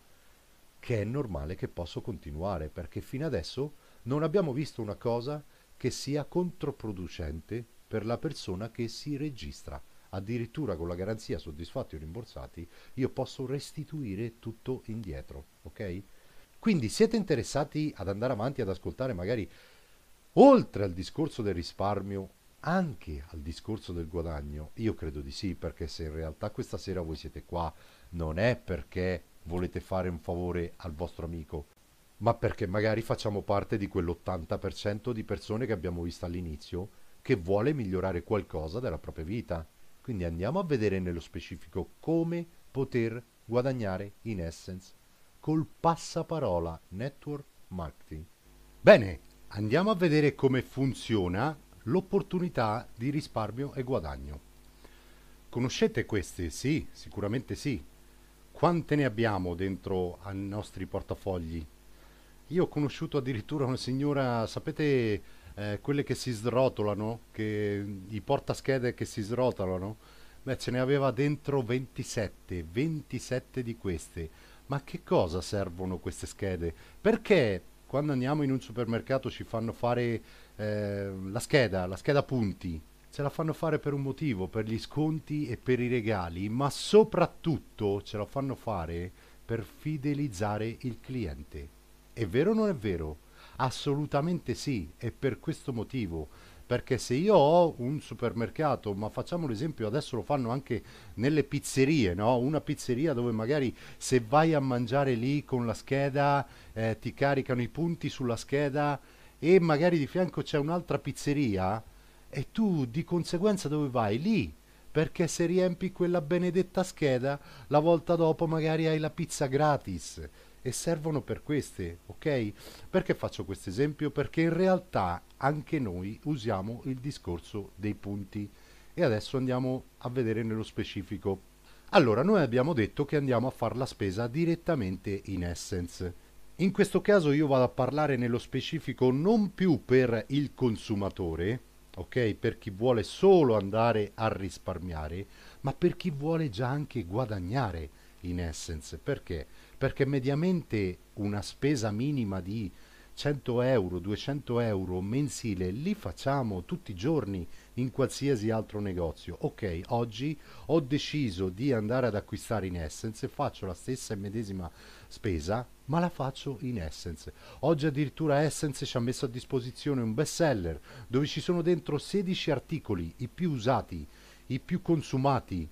che è normale che posso continuare perché fino adesso non abbiamo visto una cosa che sia controproducente per la persona che si registra. Addirittura con la garanzia soddisfatti o rimborsati io posso restituire tutto indietro, ok? Quindi siete interessati ad andare avanti ad ascoltare magari oltre al discorso del risparmio anche al discorso del guadagno? Io credo di sì, perché se in realtà questa sera voi siete qua non è perché volete fare un favore al vostro amico, ma perché magari facciamo parte di quell'80% di persone che abbiamo visto all'inizio che vuole migliorare qualcosa della propria vita. Quindi andiamo a vedere nello specifico come poter guadagnare in essence col passaparola network marketing. Bene, andiamo a vedere come funziona l'opportunità di risparmio e guadagno. Conoscete queste? Sì, sicuramente sì. Quante ne abbiamo dentro ai nostri portafogli? Io ho conosciuto addirittura una signora, sapete, eh, quelle che si srotolano, che, i portaschede che si srotolano? Beh, ce ne aveva dentro 27, 27 di queste. Ma che cosa servono queste schede? Perché quando andiamo in un supermercato ci fanno fare Ehm, la scheda, la scheda punti, ce la fanno fare per un motivo, per gli sconti e per i regali, ma soprattutto ce la fanno fare per fidelizzare il cliente. È vero o non è vero? Assolutamente sì, è per questo motivo. Perché se io ho un supermercato, ma facciamo l'esempio, adesso lo fanno anche nelle pizzerie, no? Una pizzeria dove magari se vai a mangiare lì con la scheda, eh, ti caricano i punti sulla scheda e magari di fianco c'è un'altra pizzeria e tu di conseguenza dove vai? Lì, perché se riempi quella benedetta scheda, la volta dopo magari hai la pizza gratis e servono per queste, ok? Perché faccio questo esempio? Perché in realtà anche noi usiamo il discorso dei punti e adesso andiamo a vedere nello specifico. Allora, noi abbiamo detto che andiamo a fare la spesa direttamente in Essence in questo caso io vado a parlare nello specifico non più per il consumatore, ok? Per chi vuole solo andare a risparmiare, ma per chi vuole già anche guadagnare in essence. Perché? Perché mediamente una spesa minima di 100 euro, 200 euro mensile li facciamo tutti i giorni in qualsiasi altro negozio. Ok, oggi ho deciso di andare ad acquistare in Essence e faccio la stessa e medesima spesa, ma la faccio in Essence. Oggi addirittura Essence ci ha messo a disposizione un best seller dove ci sono dentro 16 articoli, i più usati, i più consumati,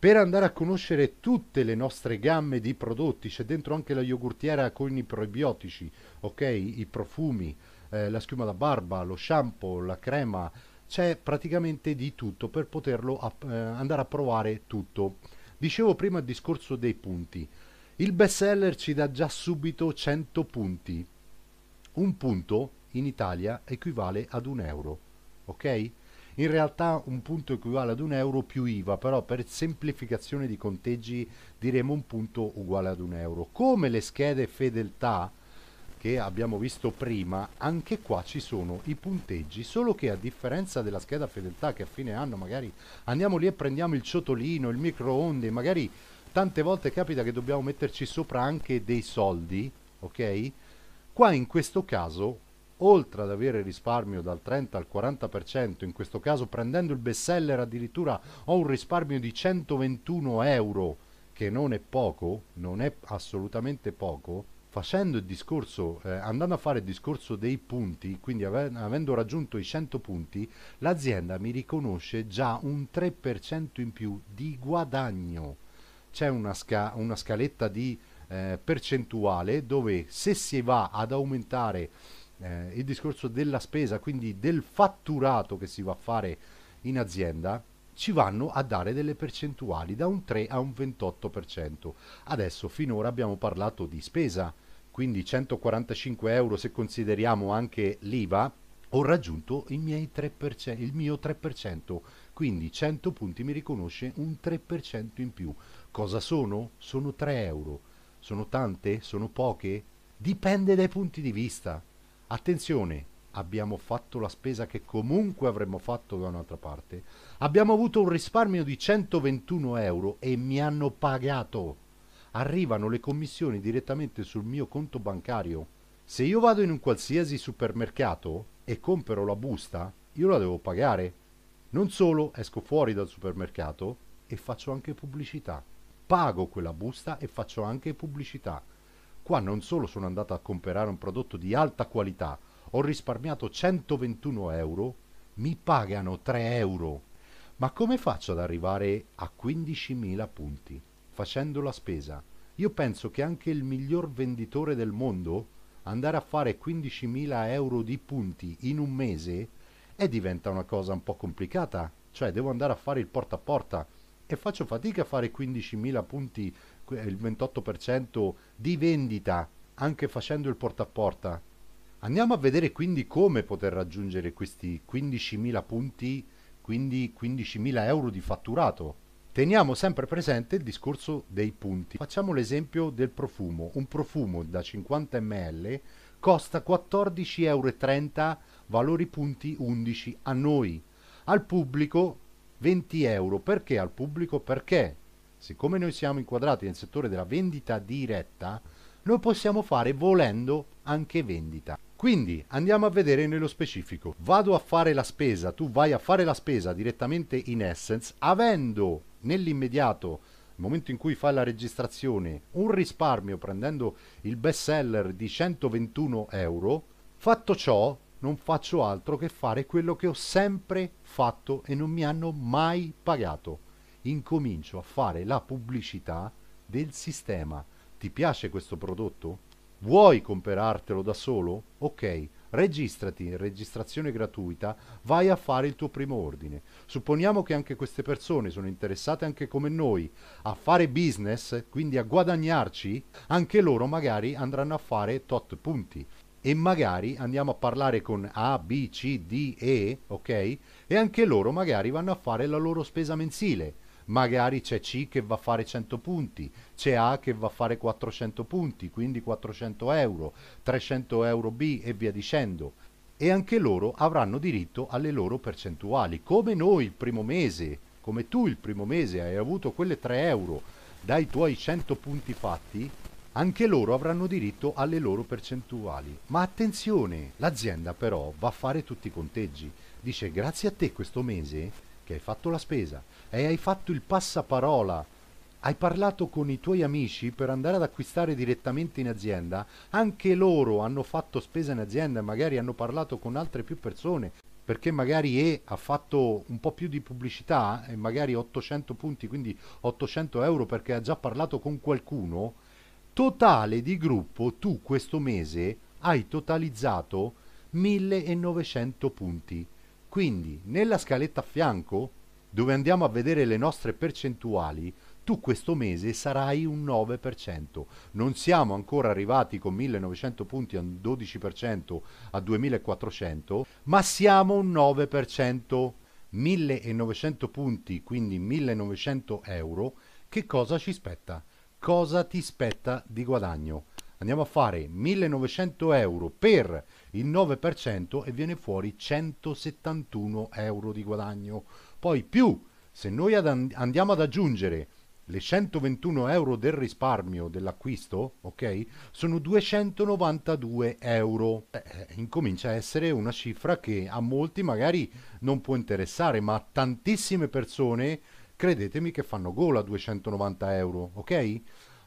per andare a conoscere tutte le nostre gamme di prodotti, c'è dentro anche la yogurtiera con i probiotici, ok? I profumi, eh, la schiuma da barba, lo shampoo, la crema, c'è praticamente di tutto per poterlo eh, andare a provare tutto. Dicevo prima il discorso dei punti. Il best seller ci dà già subito 100 punti. Un punto in Italia equivale ad un euro, ok? In realtà un punto equivale ad un euro più IVA, però per semplificazione di conteggi diremo un punto uguale ad un euro. Come le schede fedeltà, che abbiamo visto prima, anche qua ci sono i punteggi, solo che a differenza della scheda fedeltà che a fine anno magari andiamo lì e prendiamo il ciotolino, il microonde, magari tante volte capita che dobbiamo metterci sopra anche dei soldi, ok? Qua in questo caso, oltre ad avere risparmio dal 30 al 40%, in questo caso prendendo il best seller addirittura ho un risparmio di 121 euro, che non è poco, non è assolutamente poco, facendo il discorso, eh, andando a fare il discorso dei punti, quindi ave- avendo raggiunto i 100 punti, l'azienda mi riconosce già un 3% in più di guadagno. C'è una, sca- una scaletta di eh, percentuale dove se si va ad aumentare eh, il discorso della spesa, quindi del fatturato che si va a fare in azienda, ci vanno a dare delle percentuali da un 3 a un 28%. Adesso finora abbiamo parlato di spesa, quindi 145 euro se consideriamo anche l'IVA, ho raggiunto il, 3%, il mio 3%, quindi 100 punti mi riconosce un 3% in più. Cosa sono? Sono 3 euro. Sono tante? Sono poche? Dipende dai punti di vista. Attenzione, abbiamo fatto la spesa che comunque avremmo fatto da un'altra parte. Abbiamo avuto un risparmio di 121 euro e mi hanno pagato arrivano le commissioni direttamente sul mio conto bancario. Se io vado in un qualsiasi supermercato e compro la busta, io la devo pagare. Non solo esco fuori dal supermercato e faccio anche pubblicità. Pago quella busta e faccio anche pubblicità. Qua non solo sono andato a comprare un prodotto di alta qualità, ho risparmiato 121 euro, mi pagano 3 euro. Ma come faccio ad arrivare a 15.000 punti? facendo la spesa. Io penso che anche il miglior venditore del mondo andare a fare 15.000 euro di punti in un mese e diventa una cosa un po' complicata. Cioè devo andare a fare il porta a porta e faccio fatica a fare 15.000 punti, il 28% di vendita anche facendo il porta a porta. Andiamo a vedere quindi come poter raggiungere questi 15.000 punti, quindi 15.000 euro di fatturato. Teniamo sempre presente il discorso dei punti. Facciamo l'esempio del profumo. Un profumo da 50 ml costa 14,30 euro, valori punti 11 a noi. Al pubblico 20 euro. Perché al pubblico? Perché siccome noi siamo inquadrati nel settore della vendita diretta, noi possiamo fare volendo anche vendita. Quindi andiamo a vedere nello specifico. Vado a fare la spesa, tu vai a fare la spesa direttamente in Essence avendo nell'immediato nel momento in cui fai la registrazione un risparmio prendendo il best seller di 121 euro, fatto ciò non faccio altro che fare quello che ho sempre fatto e non mi hanno mai pagato. Incomincio a fare la pubblicità del sistema. Ti piace questo prodotto? Vuoi comperartelo da solo? Ok, registrati in registrazione gratuita, vai a fare il tuo primo ordine. Supponiamo che anche queste persone sono interessate anche come noi a fare business, quindi a guadagnarci, anche loro magari andranno a fare tot punti e magari andiamo a parlare con A, B, C, D, E, ok? E anche loro magari vanno a fare la loro spesa mensile magari c'è C che va a fare 100 punti, c'è A che va a fare 400 punti, quindi 400 euro, 300 euro B e via dicendo. E anche loro avranno diritto alle loro percentuali, come noi il primo mese, come tu il primo mese hai avuto quelle 3 euro dai tuoi 100 punti fatti, anche loro avranno diritto alle loro percentuali. Ma attenzione, l'azienda però va a fare tutti i conteggi. Dice grazie a te questo mese che hai fatto la spesa, e hai fatto il passaparola. Hai parlato con i tuoi amici per andare ad acquistare direttamente in azienda, anche loro hanno fatto spesa in azienda, e magari hanno parlato con altre più persone, perché magari E ha fatto un po' più di pubblicità e magari 800 punti, quindi 800 euro perché ha già parlato con qualcuno, totale di gruppo tu questo mese hai totalizzato 1900 punti. Quindi nella scaletta a fianco dove andiamo a vedere le nostre percentuali, tu questo mese sarai un 9%. Non siamo ancora arrivati con 1900 punti a un 12% a 2400, ma siamo un 9%. 1900 punti, quindi 1900 euro, che cosa ci spetta? Cosa ti spetta di guadagno? Andiamo a fare 1900 euro per il 9% e viene fuori 171 euro di guadagno poi più, se noi ad andiamo ad aggiungere le 121 euro del risparmio dell'acquisto, ok? Sono 292 euro. Eh, eh, incomincia a essere una cifra che a molti magari non può interessare, ma a tantissime persone, credetemi, che fanno gola 290 euro, ok?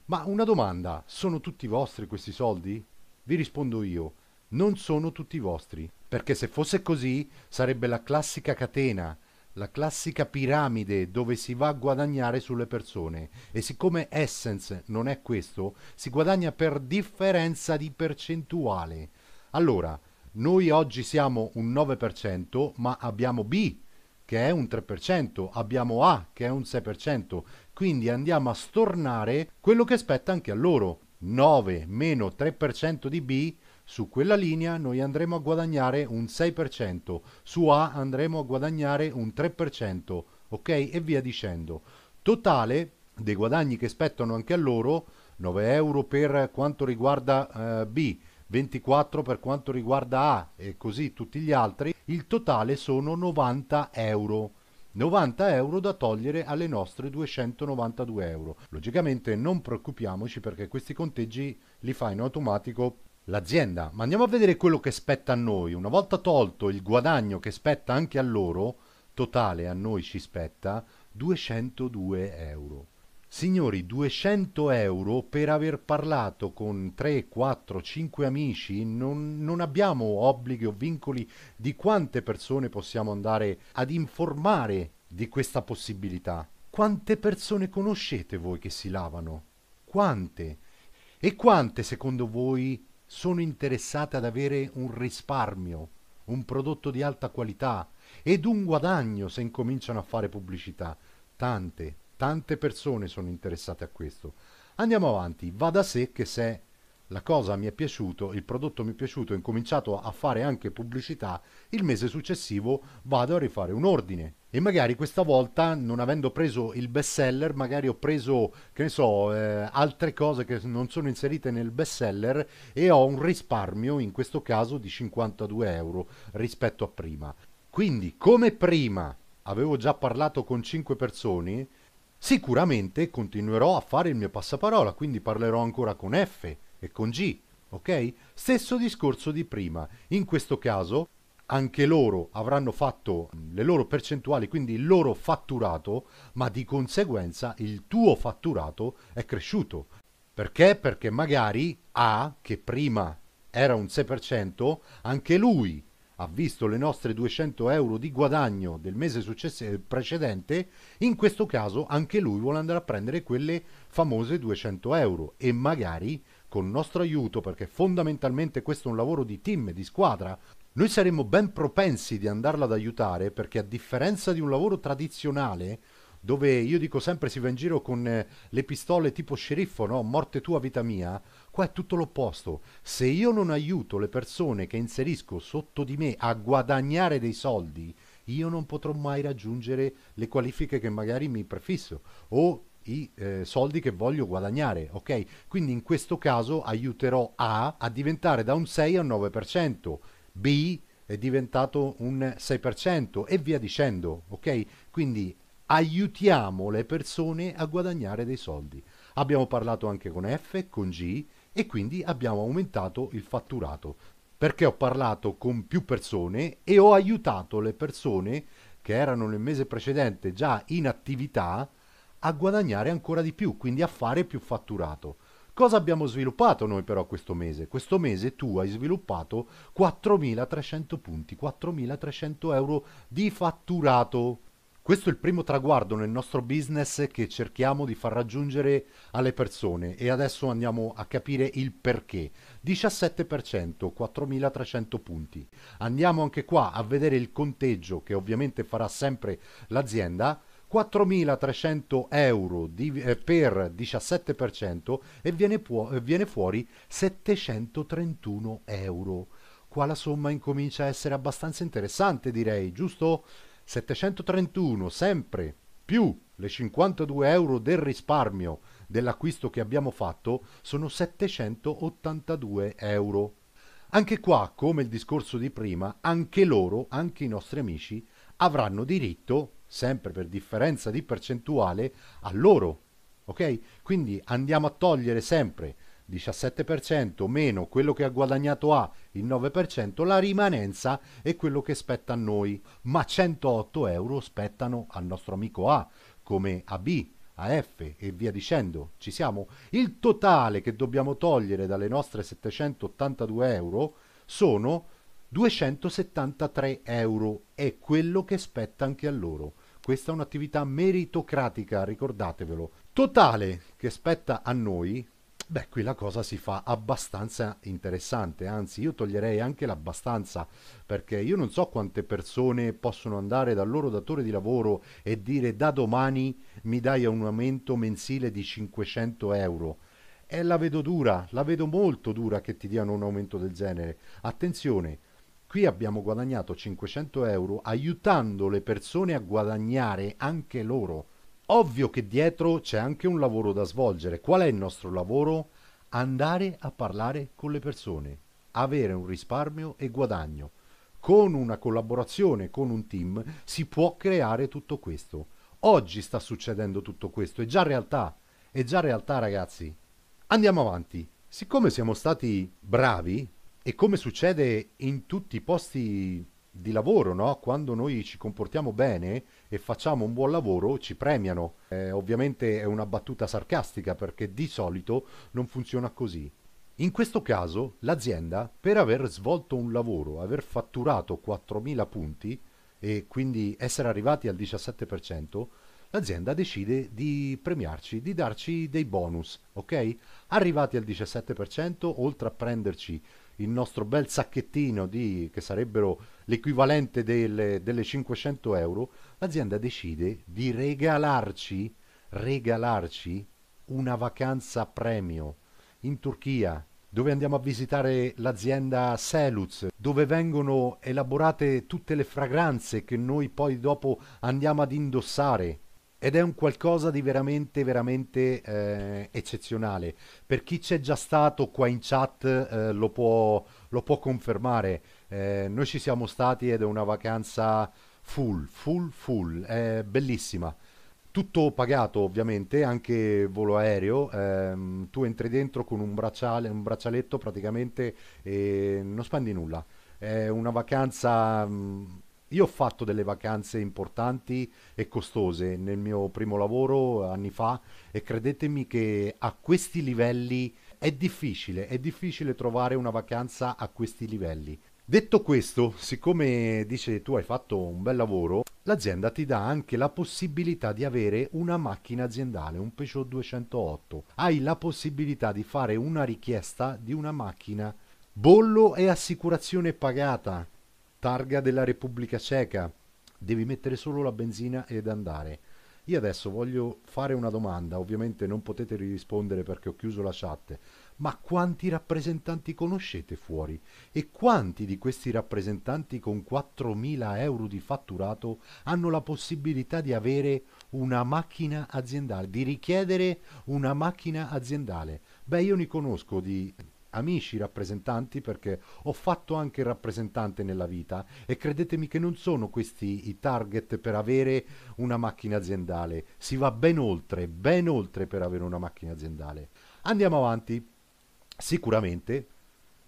Ma una domanda, sono tutti vostri questi soldi? Vi rispondo io, non sono tutti vostri, perché se fosse così sarebbe la classica catena la classica piramide dove si va a guadagnare sulle persone e siccome Essence non è questo, si guadagna per differenza di percentuale. Allora, noi oggi siamo un 9%, ma abbiamo B che è un 3%, abbiamo A che è un 6%, quindi andiamo a stornare quello che spetta anche a loro. 9 meno 3% di B su quella linea noi andremo a guadagnare un 6%, su A andremo a guadagnare un 3%, ok? E via dicendo. Totale dei guadagni che spettano anche a loro, 9 euro per quanto riguarda eh, B, 24 per quanto riguarda A e così tutti gli altri, il totale sono 90 euro. 90 euro da togliere alle nostre 292 euro. Logicamente non preoccupiamoci perché questi conteggi li fa in automatico l'azienda, ma andiamo a vedere quello che spetta a noi. Una volta tolto il guadagno che spetta anche a loro, totale a noi ci spetta 202 euro. Signori, 200 euro per aver parlato con 3, 4, 5 amici, non, non, abbiamo obblighi o vincoli di quante persone possiamo andare ad informare di questa possibilità. Quante persone conoscete voi che si lavano? Quante? E quante secondo voi sono interessate ad avere un risparmio, un prodotto di alta qualità ed un guadagno se incominciano a fare pubblicità. Tante, tante persone sono interessate a questo. Andiamo avanti, va da sé che se la cosa mi è piaciuto, il prodotto mi è piaciuto, ho incominciato a fare anche pubblicità, il mese successivo vado a rifare un ordine e magari questa volta non avendo preso il best seller magari ho preso che ne so eh, altre cose che non sono inserite nel best seller e ho un risparmio in questo caso di 52 euro rispetto a prima quindi come prima avevo già parlato con 5 persone sicuramente continuerò a fare il mio passaparola quindi parlerò ancora con F e con G, ok? Stesso discorso di prima. In questo caso anche loro avranno fatto le loro percentuali, quindi il loro fatturato, ma di conseguenza il tuo fatturato è cresciuto. Perché? Perché magari A, che prima era un 6%, anche lui ha visto le nostre 200 euro di guadagno del mese success- precedente, in questo caso anche lui vuole andare a prendere quelle famose 200 euro e magari con nostro aiuto, perché fondamentalmente questo è un lavoro di team, di squadra, noi saremmo ben propensi di andarla ad aiutare perché a differenza di un lavoro tradizionale, dove io dico sempre si va in giro con eh, le pistole tipo sceriffo, no? Morte tua, vita mia. Qua è tutto l'opposto. Se io non aiuto le persone che inserisco sotto di me a guadagnare dei soldi, io non potrò mai raggiungere le qualifiche che magari mi prefisso o i eh, soldi che voglio guadagnare, ok? Quindi in questo caso aiuterò A a diventare da un 6 a un 9%, B è diventato un 6% e via dicendo, ok? Quindi aiutiamo le persone a guadagnare dei soldi. Abbiamo parlato anche con F, con G e quindi abbiamo aumentato il fatturato perché ho parlato con più persone e ho aiutato le persone che erano nel mese precedente già in attività a guadagnare ancora di più, quindi a fare più fatturato. Cosa abbiamo sviluppato noi però questo mese? Questo mese tu hai sviluppato 4.300 punti, 4.300 euro di fatturato. Questo è il primo traguardo nel nostro business che cerchiamo di far raggiungere alle persone e adesso andiamo a capire il perché. 17%, 4.300 punti. Andiamo anche qua a vedere il conteggio che ovviamente farà sempre l'azienda 4.300 euro di, eh, per 17% e viene, pu- eh, viene fuori 731 euro. Qua la somma incomincia a essere abbastanza interessante, direi, giusto? 731 sempre più le 52 euro del risparmio dell'acquisto che abbiamo fatto sono 782 euro. Anche qua, come il discorso di prima, anche loro, anche i nostri amici, avranno diritto sempre per differenza di percentuale, a loro. Ok? Quindi andiamo a togliere sempre 17% meno quello che ha guadagnato A, il 9%, la rimanenza è quello che spetta a noi, ma 108 euro spettano al nostro amico A, come a B, a F e via dicendo. Ci siamo? Il totale che dobbiamo togliere dalle nostre 782 euro sono 273 euro, è quello che spetta anche a loro. Questa è un'attività meritocratica, ricordatevelo. Totale che spetta a noi, beh, qui la cosa si fa abbastanza interessante, anzi io toglierei anche l'abbastanza, perché io non so quante persone possono andare dal loro datore di lavoro e dire da domani mi dai un aumento mensile di 500 euro. E la vedo dura, la vedo molto dura che ti diano un aumento del genere. Attenzione, qui abbiamo guadagnato 500 euro aiutando le persone a guadagnare anche loro. Ovvio che dietro c'è anche un lavoro da svolgere. Qual è il nostro lavoro? Andare a parlare con le persone, avere un risparmio e guadagno. Con una collaborazione, con un team, si può creare tutto questo. Oggi sta succedendo tutto questo, è già realtà, è già realtà ragazzi. Andiamo avanti. Siccome siamo stati bravi, e come succede in tutti i posti di lavoro, no? quando noi ci comportiamo bene e facciamo un buon lavoro, ci premiano. Eh, ovviamente è una battuta sarcastica perché di solito non funziona così. In questo caso l'azienda, per aver svolto un lavoro, aver fatturato 4.000 punti e quindi essere arrivati al 17%, l'azienda decide di premiarci, di darci dei bonus, ok? Arrivati al 17%, oltre a prenderci il nostro bel sacchettino di, che sarebbero l'equivalente delle, delle 500 euro, l'azienda decide di regalarci, regalarci una vacanza premio in Turchia, dove andiamo a visitare l'azienda Seluz, dove vengono elaborate tutte le fragranze che noi poi dopo andiamo ad indossare ed è un qualcosa di veramente, veramente eh, eccezionale. Per chi c'è già stato qua in chat eh, lo, può, lo, può, confermare. Eh, noi ci siamo stati ed è una vacanza full, full, full, è bellissima. Tutto pagato ovviamente, anche volo aereo, ehm, tu entri dentro con un, bracciale, un braccialetto praticamente e non spendi nulla. È una vacanza... Mh, mm, io ho fatto delle vacanze importanti e costose nel mio primo lavoro anni fa e credetemi che a questi livelli è difficile, è difficile trovare una vacanza a questi livelli. Detto questo, siccome dice tu hai fatto un bel lavoro, l'azienda ti dà anche la possibilità di avere una macchina aziendale, un Peugeot 208. Hai la possibilità di fare una richiesta di una macchina, bollo e assicurazione pagata targa della Repubblica Ceca, devi mettere solo la benzina ed andare. Io adesso voglio fare una domanda, ovviamente non potete rispondere perché ho chiuso la chat, ma quanti rappresentanti conoscete fuori? E quanti di questi rappresentanti con 4.000 euro di fatturato hanno la possibilità di avere una macchina aziendale, di richiedere una macchina aziendale? Beh, io ne conosco di amici rappresentanti perché ho fatto anche il rappresentante nella vita e credetemi che non sono questi i target per avere una macchina aziendale, si va ben oltre, ben oltre per avere una macchina aziendale. Andiamo avanti. Sicuramente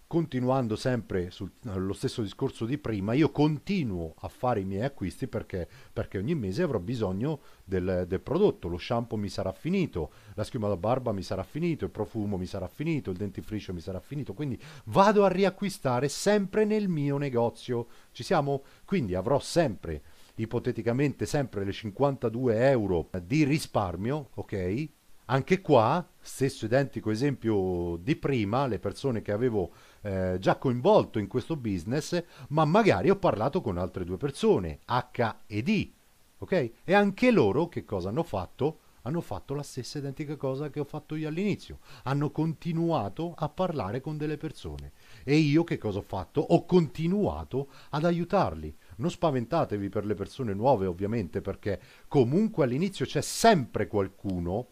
continuando sempre sullo stesso discorso di prima, io continuo a fare i miei acquisti perché, perché ogni mese avrò bisogno del, del, prodotto, lo shampoo mi sarà finito, la schiuma da barba mi sarà finito, il profumo mi sarà finito, il dentifricio mi sarà finito, quindi vado a riacquistare sempre nel mio negozio, ci siamo? Quindi avrò sempre ipoteticamente sempre le 52 euro di risparmio, ok? Anche qua, stesso identico esempio di prima, le persone che avevo eh, già coinvolto in questo business, ma magari ho parlato con altre due persone, H e D, ok? E anche loro che cosa hanno fatto? Hanno fatto la stessa identica cosa che ho fatto io all'inizio, hanno continuato a parlare con delle persone e io che cosa ho fatto? Ho continuato ad aiutarli. Non spaventatevi per le persone nuove ovviamente perché comunque all'inizio c'è sempre qualcuno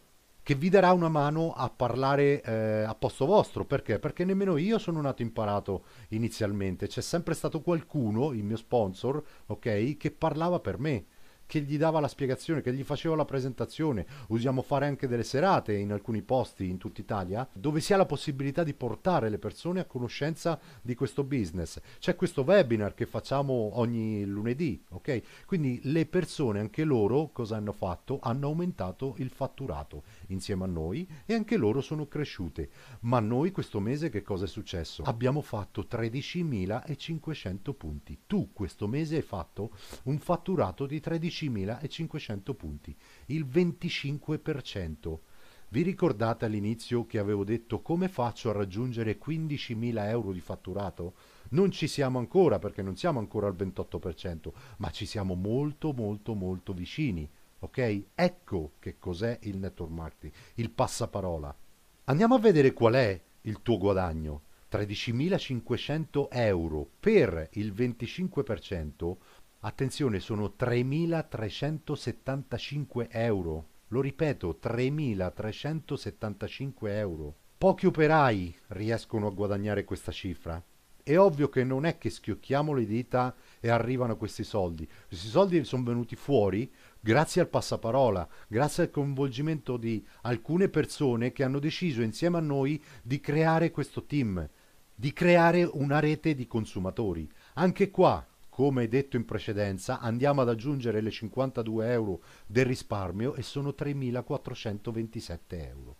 che vi darà una mano a parlare eh, a posto vostro. Perché? Perché nemmeno io sono nato imparato inizialmente. C'è sempre stato qualcuno, il mio sponsor, ok, che parlava per me che gli dava la spiegazione, che gli faceva la presentazione. Usiamo fare anche delle serate in alcuni posti in tutta Italia dove si ha la possibilità di portare le persone a conoscenza di questo business. C'è questo webinar che facciamo ogni lunedì, ok? Quindi le persone, anche loro, cosa hanno fatto? Hanno aumentato il fatturato insieme a noi e anche loro sono cresciute. Ma noi questo mese che cosa è successo? Abbiamo fatto 13.500 punti. Tu questo mese hai fatto un fatturato di 13.500 punti, il 25%. Vi ricordate all'inizio che avevo detto come faccio a raggiungere 15.000 euro di fatturato? Non ci siamo ancora perché non siamo ancora al 28%, ma ci siamo molto molto molto vicini ok? Ecco che cos'è il network marketing, il passaparola. Andiamo a vedere qual è il tuo guadagno. 13.500 euro per il 25%, attenzione sono 3.375 euro, lo ripeto 3.375 euro. Pochi operai riescono a guadagnare questa cifra. È ovvio che non è che schiocchiamo le dita e arrivano questi soldi. Questi soldi sono venuti fuori grazie al passaparola, grazie al coinvolgimento di alcune persone che hanno deciso insieme a noi di creare questo team, di creare una rete di consumatori. Anche qua, come detto in precedenza, andiamo ad aggiungere le 52 euro del risparmio e sono 3.427 euro.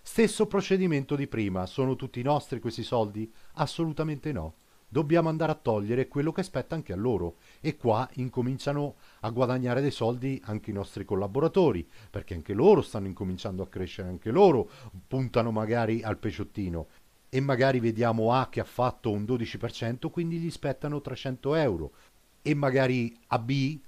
Stesso procedimento di prima, sono tutti nostri questi soldi? Assolutamente no dobbiamo andare a togliere quello che spetta anche a loro e qua incominciano a guadagnare dei soldi anche i nostri collaboratori perché anche loro stanno incominciando a crescere anche loro puntano magari al peciottino e magari vediamo A che ha fatto un 12% quindi gli spettano 300 euro e magari a B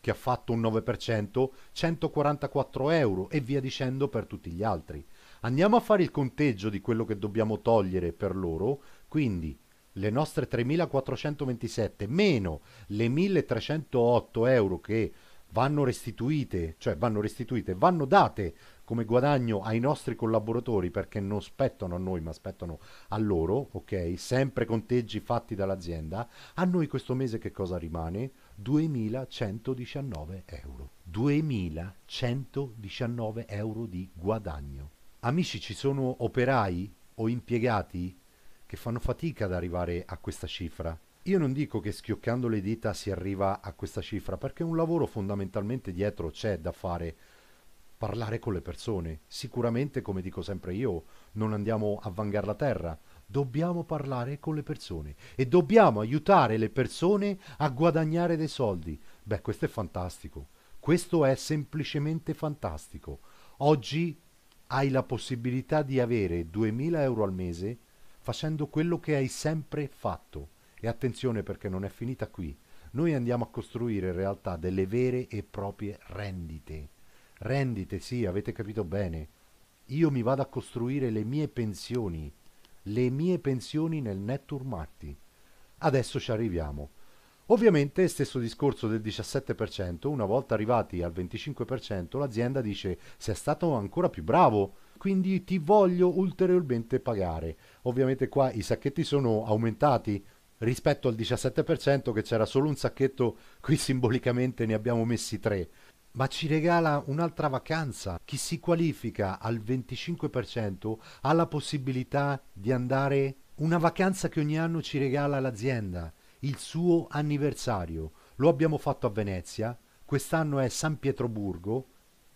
che ha fatto un 9% 144 euro e via dicendo per tutti gli altri andiamo a fare il conteggio di quello che dobbiamo togliere per loro quindi le nostre 3.427 meno le 1.308 euro che vanno restituite, cioè vanno restituite, vanno date come guadagno ai nostri collaboratori perché non spettano a noi ma spettano a loro, ok? Sempre conteggi fatti dall'azienda, a noi questo mese che cosa rimane? 2.119 euro. 2.119 euro di guadagno. Amici, ci sono operai o impiegati che fanno fatica ad arrivare a questa cifra. Io non dico che schioccando le dita si arriva a questa cifra, perché un lavoro fondamentalmente dietro c'è da fare. Parlare con le persone. Sicuramente, come dico sempre io, non andiamo a vangare la terra. Dobbiamo parlare con le persone e dobbiamo aiutare le persone a guadagnare dei soldi. Beh, questo è fantastico. Questo è semplicemente fantastico. Oggi hai la possibilità di avere 2.000 euro al mese facendo quello che hai sempre fatto. E attenzione perché non è finita qui. Noi andiamo a costruire in realtà delle vere e proprie rendite. Rendite, sì, avete capito bene. Io mi vado a costruire le mie pensioni, le mie pensioni nel network Marti. Adesso ci arriviamo. Ovviamente stesso discorso del 17%, una volta arrivati al 25% l'azienda dice sei stato ancora più bravo, quindi ti voglio ulteriormente pagare. Ovviamente qua i sacchetti sono aumentati rispetto al 17% che c'era solo un sacchetto, qui simbolicamente ne abbiamo messi tre. Ma ci regala un'altra vacanza. Chi si qualifica al 25% ha la possibilità di andare una vacanza che ogni anno ci regala l'azienda, il suo anniversario. Lo abbiamo fatto a Venezia, quest'anno è San Pietroburgo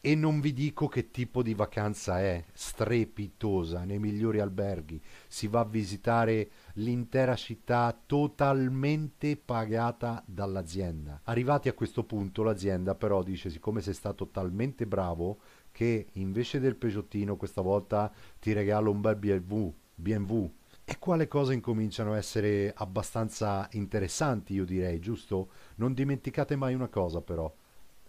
e non vi dico che tipo di vacanza è, strepitosa, nei migliori alberghi, si va a visitare l'intera città totalmente pagata dall'azienda. Arrivati a questo punto l'azienda però dice siccome sei stato talmente bravo che invece del Peugeotino questa volta ti regalo un bel BMW, BMW. E quale cose incominciano a essere abbastanza interessanti, io direi, giusto? Non dimenticate mai una cosa però,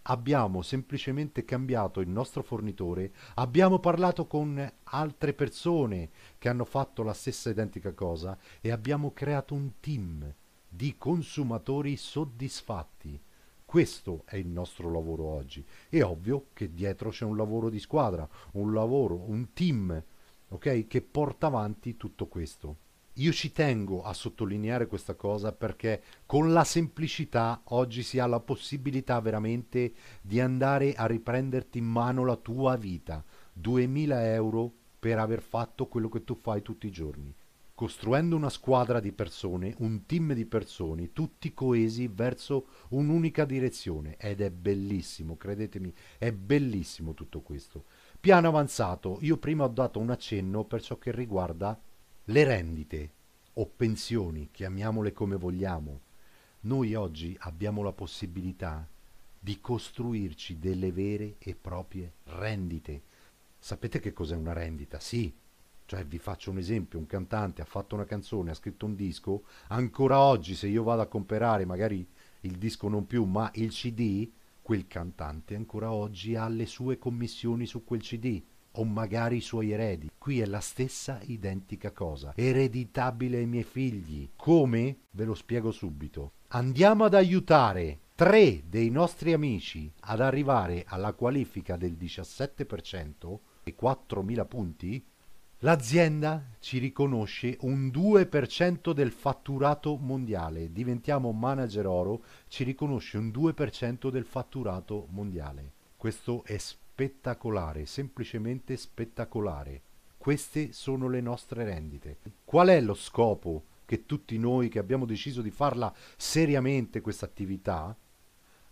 abbiamo semplicemente cambiato il nostro fornitore, abbiamo parlato con altre persone che hanno fatto la stessa identica cosa e abbiamo creato un team di consumatori soddisfatti. Questo è il nostro lavoro oggi. È ovvio che dietro c'è un lavoro di squadra, un lavoro, un team, ok? Che porta avanti tutto questo. Io ci tengo a sottolineare questa cosa perché con la semplicità oggi si ha la possibilità veramente di andare a riprenderti in mano la tua vita. 2000 euro per aver fatto quello che tu fai tutti i giorni. Costruendo una squadra di persone, un team di persone, tutti coesi verso un'unica direzione. Ed è bellissimo, credetemi, è bellissimo tutto questo. Piano avanzato, io prima ho dato un accenno per ciò che riguarda le rendite o pensioni, chiamiamole come vogliamo, noi oggi abbiamo la possibilità di costruirci delle vere e proprie rendite. Sapete che cos'è una rendita? Sì, cioè vi faccio un esempio, un cantante ha fatto una canzone, ha scritto un disco, ancora oggi se io vado a comprare magari il disco non più, ma il CD, quel cantante ancora oggi ha le sue commissioni su quel CD o magari i suoi eredi. Qui è la stessa identica cosa, ereditabile ai miei figli. Come? Ve lo spiego subito. Andiamo ad aiutare tre dei nostri amici ad arrivare alla qualifica del 17% e 4.000 punti, l'azienda ci riconosce un 2% del fatturato mondiale. Diventiamo manager oro, ci riconosce un 2% del fatturato mondiale. Questo è spettacolare, semplicemente spettacolare. Queste sono le nostre rendite. Qual è lo scopo che tutti noi che abbiamo deciso di farla seriamente questa attività?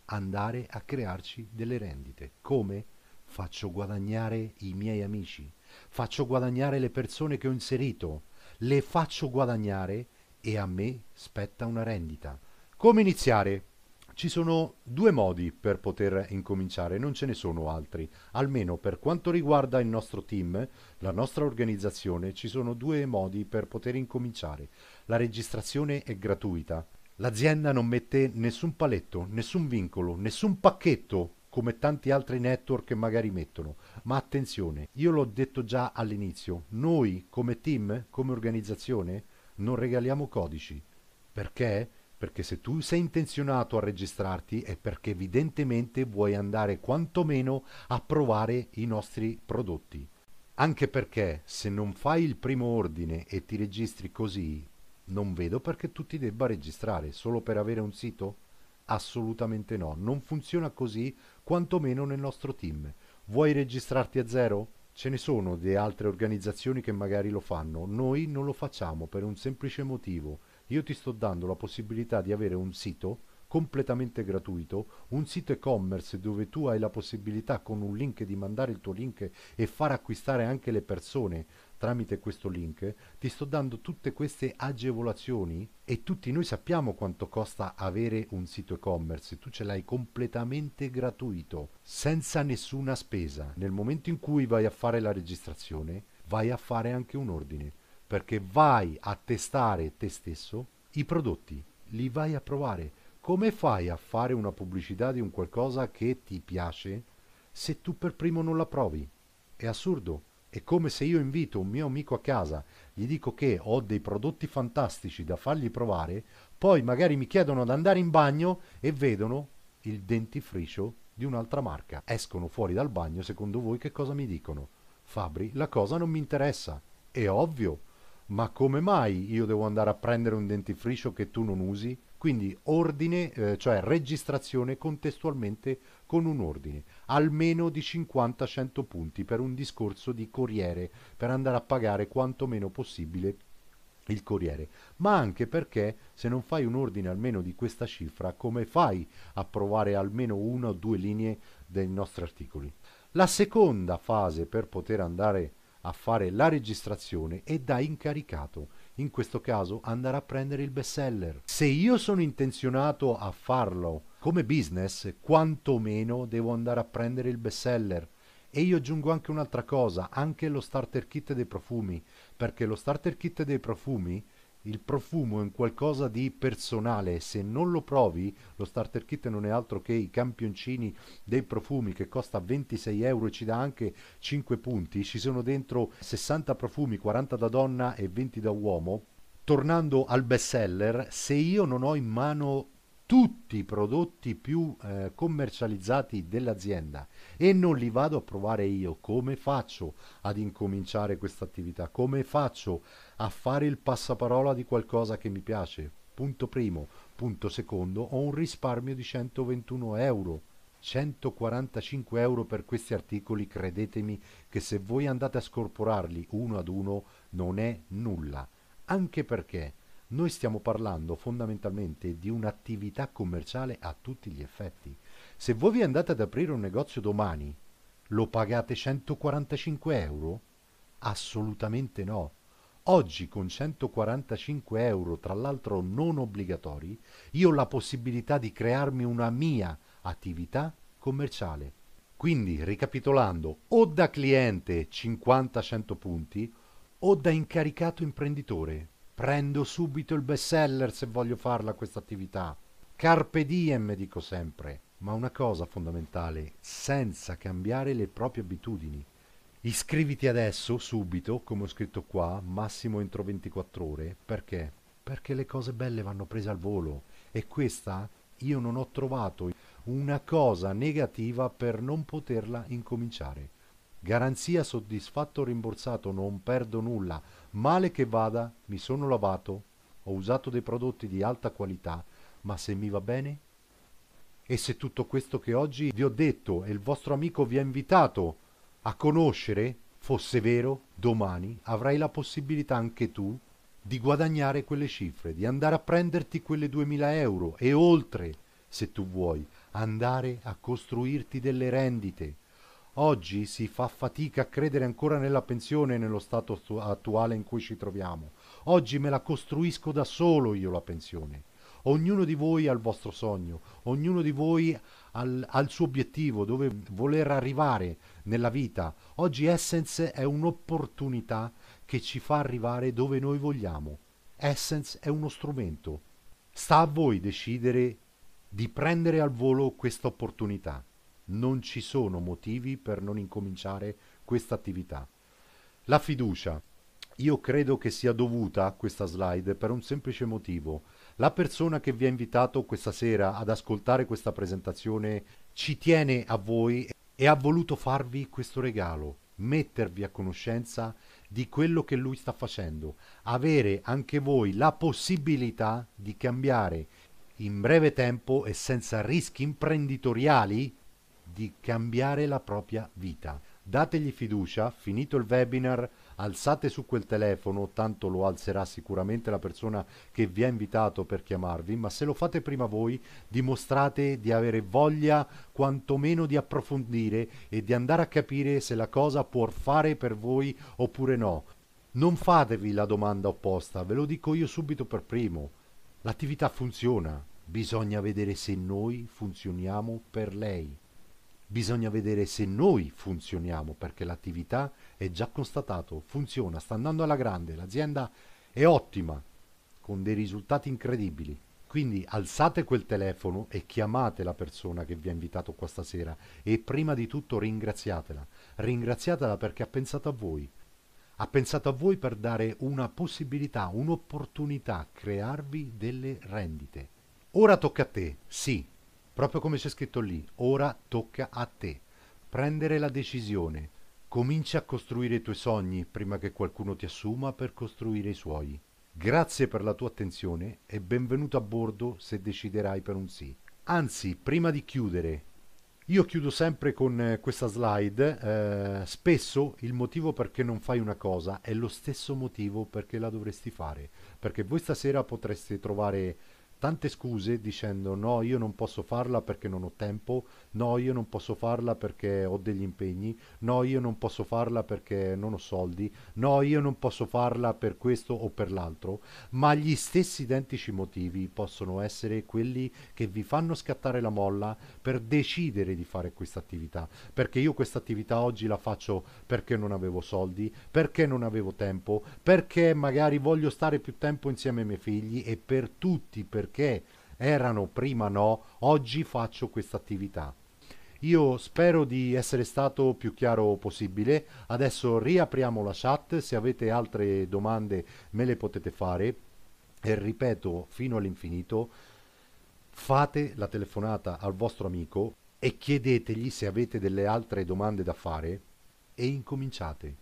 Andare a crearci delle rendite. Come? Faccio guadagnare i miei amici, faccio guadagnare le persone che ho inserito, le faccio guadagnare e a me spetta una rendita. Come iniziare? Ci sono due modi per poter incominciare, non ce ne sono altri. Almeno per quanto riguarda il nostro team, la nostra organizzazione, ci sono due modi per poter incominciare. La registrazione è gratuita. L'azienda non mette nessun paletto, nessun vincolo, nessun pacchetto come tanti altri network magari mettono. Ma attenzione, io l'ho detto già all'inizio, noi come team, come organizzazione, non regaliamo codici. Perché? perché se tu sei intenzionato a registrarti è perché evidentemente vuoi andare quantomeno a provare i nostri prodotti. Anche perché se non fai il primo ordine e ti registri così, non vedo perché tu ti debba registrare solo per avere un sito? Assolutamente no, non funziona così quantomeno nel nostro team. Vuoi registrarti a zero? Ce ne sono di altre organizzazioni che magari lo fanno, noi non lo facciamo per un semplice motivo io ti sto dando la possibilità di avere un sito completamente gratuito, un sito e-commerce dove tu hai la possibilità con un link di mandare il tuo link e far acquistare anche le persone tramite questo link, ti sto dando tutte queste agevolazioni e tutti noi sappiamo quanto costa avere un sito e-commerce, tu ce l'hai completamente gratuito, senza nessuna spesa. Nel momento in cui vai a fare la registrazione, vai a fare anche un ordine perché vai a testare te stesso i prodotti, li vai a provare. Come fai a fare una pubblicità di un qualcosa che ti piace se tu per primo non la provi? È assurdo. È come se io invito un mio amico a casa, gli dico che ho dei prodotti fantastici da fargli provare, poi magari mi chiedono di andare in bagno e vedono il dentifricio di un'altra marca. Escono fuori dal bagno, secondo voi che cosa mi dicono? Fabri, la cosa non mi interessa. È ovvio ma come mai io devo andare a prendere un dentifricio che tu non usi? Quindi ordine, eh, cioè registrazione contestualmente con un ordine, almeno di 50-100 punti per un discorso di corriere, per andare a pagare quanto meno possibile il corriere, ma anche perché se non fai un ordine almeno di questa cifra, come fai a provare almeno una o due linee dei nostri articoli? La seconda fase per poter andare a a fare la registrazione e da incaricato, in questo caso andare a prendere il bestseller. Se io sono intenzionato a farlo come business, quantomeno devo andare a prendere il bestseller. E io aggiungo anche un'altra cosa, anche lo starter kit dei profumi, perché lo starter kit dei profumi il profumo è un qualcosa di personale, se non lo provi, lo starter kit non è altro che i campioncini dei profumi che costa 26 euro e ci dà anche 5 punti, ci sono dentro 60 profumi, 40 da donna e 20 da uomo. Tornando al best seller, se io non ho in mano tutti i prodotti più eh, commercializzati dell'azienda e non li vado a provare io, come faccio ad incominciare questa attività? Come faccio a a fare il passaparola di qualcosa che mi piace. Punto primo. Punto secondo, ho un risparmio di 121 euro. 145 euro per questi articoli, credetemi che se voi andate a scorporarli uno ad uno non è nulla. Anche perché noi stiamo parlando fondamentalmente di un'attività commerciale a tutti gli effetti. Se voi vi andate ad aprire un negozio domani, lo pagate 145 euro? Assolutamente no. Oggi con 145 euro, tra l'altro non obbligatori, io ho la possibilità di crearmi una mia attività commerciale. Quindi, ricapitolando, o da cliente 50-100 punti o da incaricato imprenditore. Prendo subito il best seller se voglio farla questa attività. Carpe diem dico sempre, ma una cosa fondamentale, senza cambiare le proprie abitudini. Iscriviti adesso, subito, come ho scritto qua, massimo entro 24 ore. Perché? Perché le cose belle vanno prese al volo e questa io non ho trovato una cosa negativa per non poterla incominciare. Garanzia soddisfatto rimborsato, non perdo nulla. Male che vada, mi sono lavato, ho usato dei prodotti di alta qualità, ma se mi va bene? E se tutto questo che oggi vi ho detto e il vostro amico vi ha invitato a conoscere, fosse vero, domani avrai la possibilità anche tu di guadagnare quelle cifre, di andare a prenderti quelle 2000 euro e oltre, se tu vuoi, andare a costruirti delle rendite. Oggi si fa fatica a credere ancora nella pensione nello stato attuale in cui ci troviamo. Oggi me la costruisco da solo io la pensione ognuno di voi ha il vostro sogno, ognuno di voi al, al, suo obiettivo, dove voler arrivare nella vita. Oggi Essence è un'opportunità che ci fa arrivare dove noi vogliamo. Essence è uno strumento. Sta a voi decidere di prendere al volo questa opportunità. Non ci sono motivi per non incominciare questa attività. La fiducia. Io credo che sia dovuta a questa slide per un semplice motivo la persona che vi ha invitato questa sera ad ascoltare questa presentazione ci tiene a voi e ha voluto farvi questo regalo, mettervi a conoscenza di quello che lui sta facendo, avere anche voi la possibilità di cambiare in breve tempo e senza rischi imprenditoriali di cambiare la propria vita. Dategli fiducia, finito il webinar alzate su quel telefono, tanto lo alzerà sicuramente la persona che vi ha invitato per chiamarvi, ma se lo fate prima voi dimostrate di avere voglia quantomeno di approfondire e di andare a capire se la cosa può fare per voi oppure no. Non fatevi la domanda opposta, ve lo dico io subito per primo. L'attività funziona, bisogna vedere se noi funzioniamo per lei. Bisogna vedere se noi funzioniamo perché l'attività è già constatato, funziona, sta andando alla grande, l'azienda è ottima, con dei risultati incredibili. Quindi alzate quel telefono e chiamate la persona che vi ha invitato qua stasera e prima di tutto ringraziatela. Ringraziatela perché ha pensato a voi. Ha pensato a voi per dare una possibilità, un'opportunità, crearvi delle rendite. Ora tocca a te, sì, proprio come c'è scritto lì, ora tocca a te prendere la decisione Comincia a costruire i tuoi sogni prima che qualcuno ti assuma per costruire i suoi. Grazie per la tua attenzione e benvenuto a bordo se deciderai per un sì. Anzi, prima di chiudere, io chiudo sempre con eh, questa slide. Eh, spesso il motivo perché non fai una cosa è lo stesso motivo perché la dovresti fare. Perché voi stasera potreste trovare tante scuse dicendo no, io non posso farla perché non ho tempo, no, io non posso farla perché ho degli impegni, no, io non posso farla perché non ho soldi, no, io non posso farla per questo o per l'altro, ma gli stessi identici motivi possono essere quelli che vi fanno scattare la molla per decidere di fare questa attività, perché io questa attività oggi la faccio perché non avevo soldi, perché non avevo tempo, perché magari voglio stare più tempo insieme ai miei figli e per tutti, per perché erano prima no, oggi faccio questa attività. Io spero di essere stato più chiaro possibile. Adesso riapriamo la chat, se avete altre domande me le potete fare e ripeto fino all'infinito, fate la telefonata al vostro amico e chiedetegli se avete delle altre domande da fare e incominciate.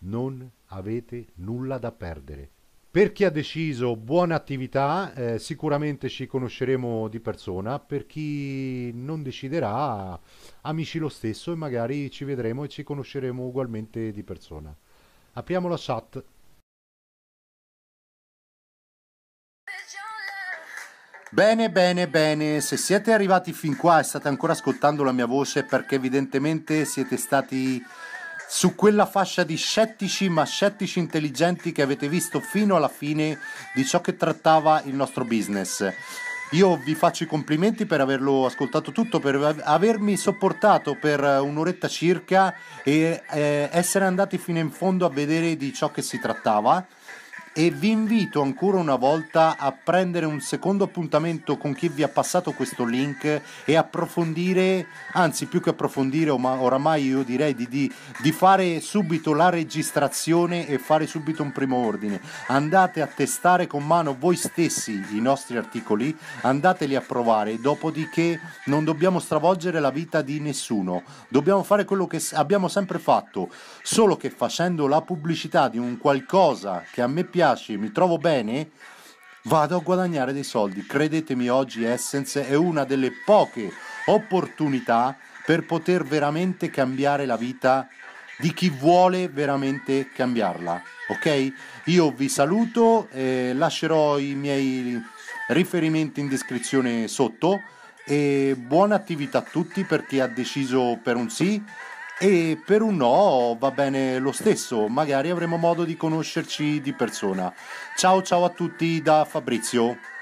Non avete nulla da perdere. Per chi ha deciso, buona attività, eh, sicuramente ci conosceremo di persona, per chi non deciderà, amici lo stesso e magari ci vedremo e ci conosceremo ugualmente di persona. Apriamo la chat. Bene, bene, bene, se siete arrivati fin qua e state ancora ascoltando la mia voce perché evidentemente siete stati su quella fascia di scettici ma scettici intelligenti che avete visto fino alla fine di ciò che trattava il nostro business. Io vi faccio i complimenti per averlo ascoltato tutto, per avermi sopportato per eh, un'oretta circa e eh, essere andati fino in fondo a vedere di ciò che si trattava e vi invito ancora una volta a prendere un secondo appuntamento con chi vi ha passato questo link e approfondire, anzi più che approfondire, oramai io direi di, di, di fare subito la registrazione e fare subito un primo ordine. Andate a testare con mano voi stessi i nostri articoli, andateli a provare, dopodiché non dobbiamo stravolgere la vita di nessuno, dobbiamo fare quello che abbiamo sempre fatto solo che facendo la pubblicità di un qualcosa che a me piace mi trovo bene, vado a guadagnare dei soldi. Credetemi, oggi Essence è una delle poche opportunità per poter veramente cambiare la vita di chi vuole veramente cambiarla. Ok? Io vi saluto, eh, lascerò i miei riferimenti in descrizione sotto e buona attività a tutti per chi ha deciso per un sì e per un no va bene lo stesso, magari avremo modo di conoscerci di persona. Ciao ciao a tutti da Fabrizio.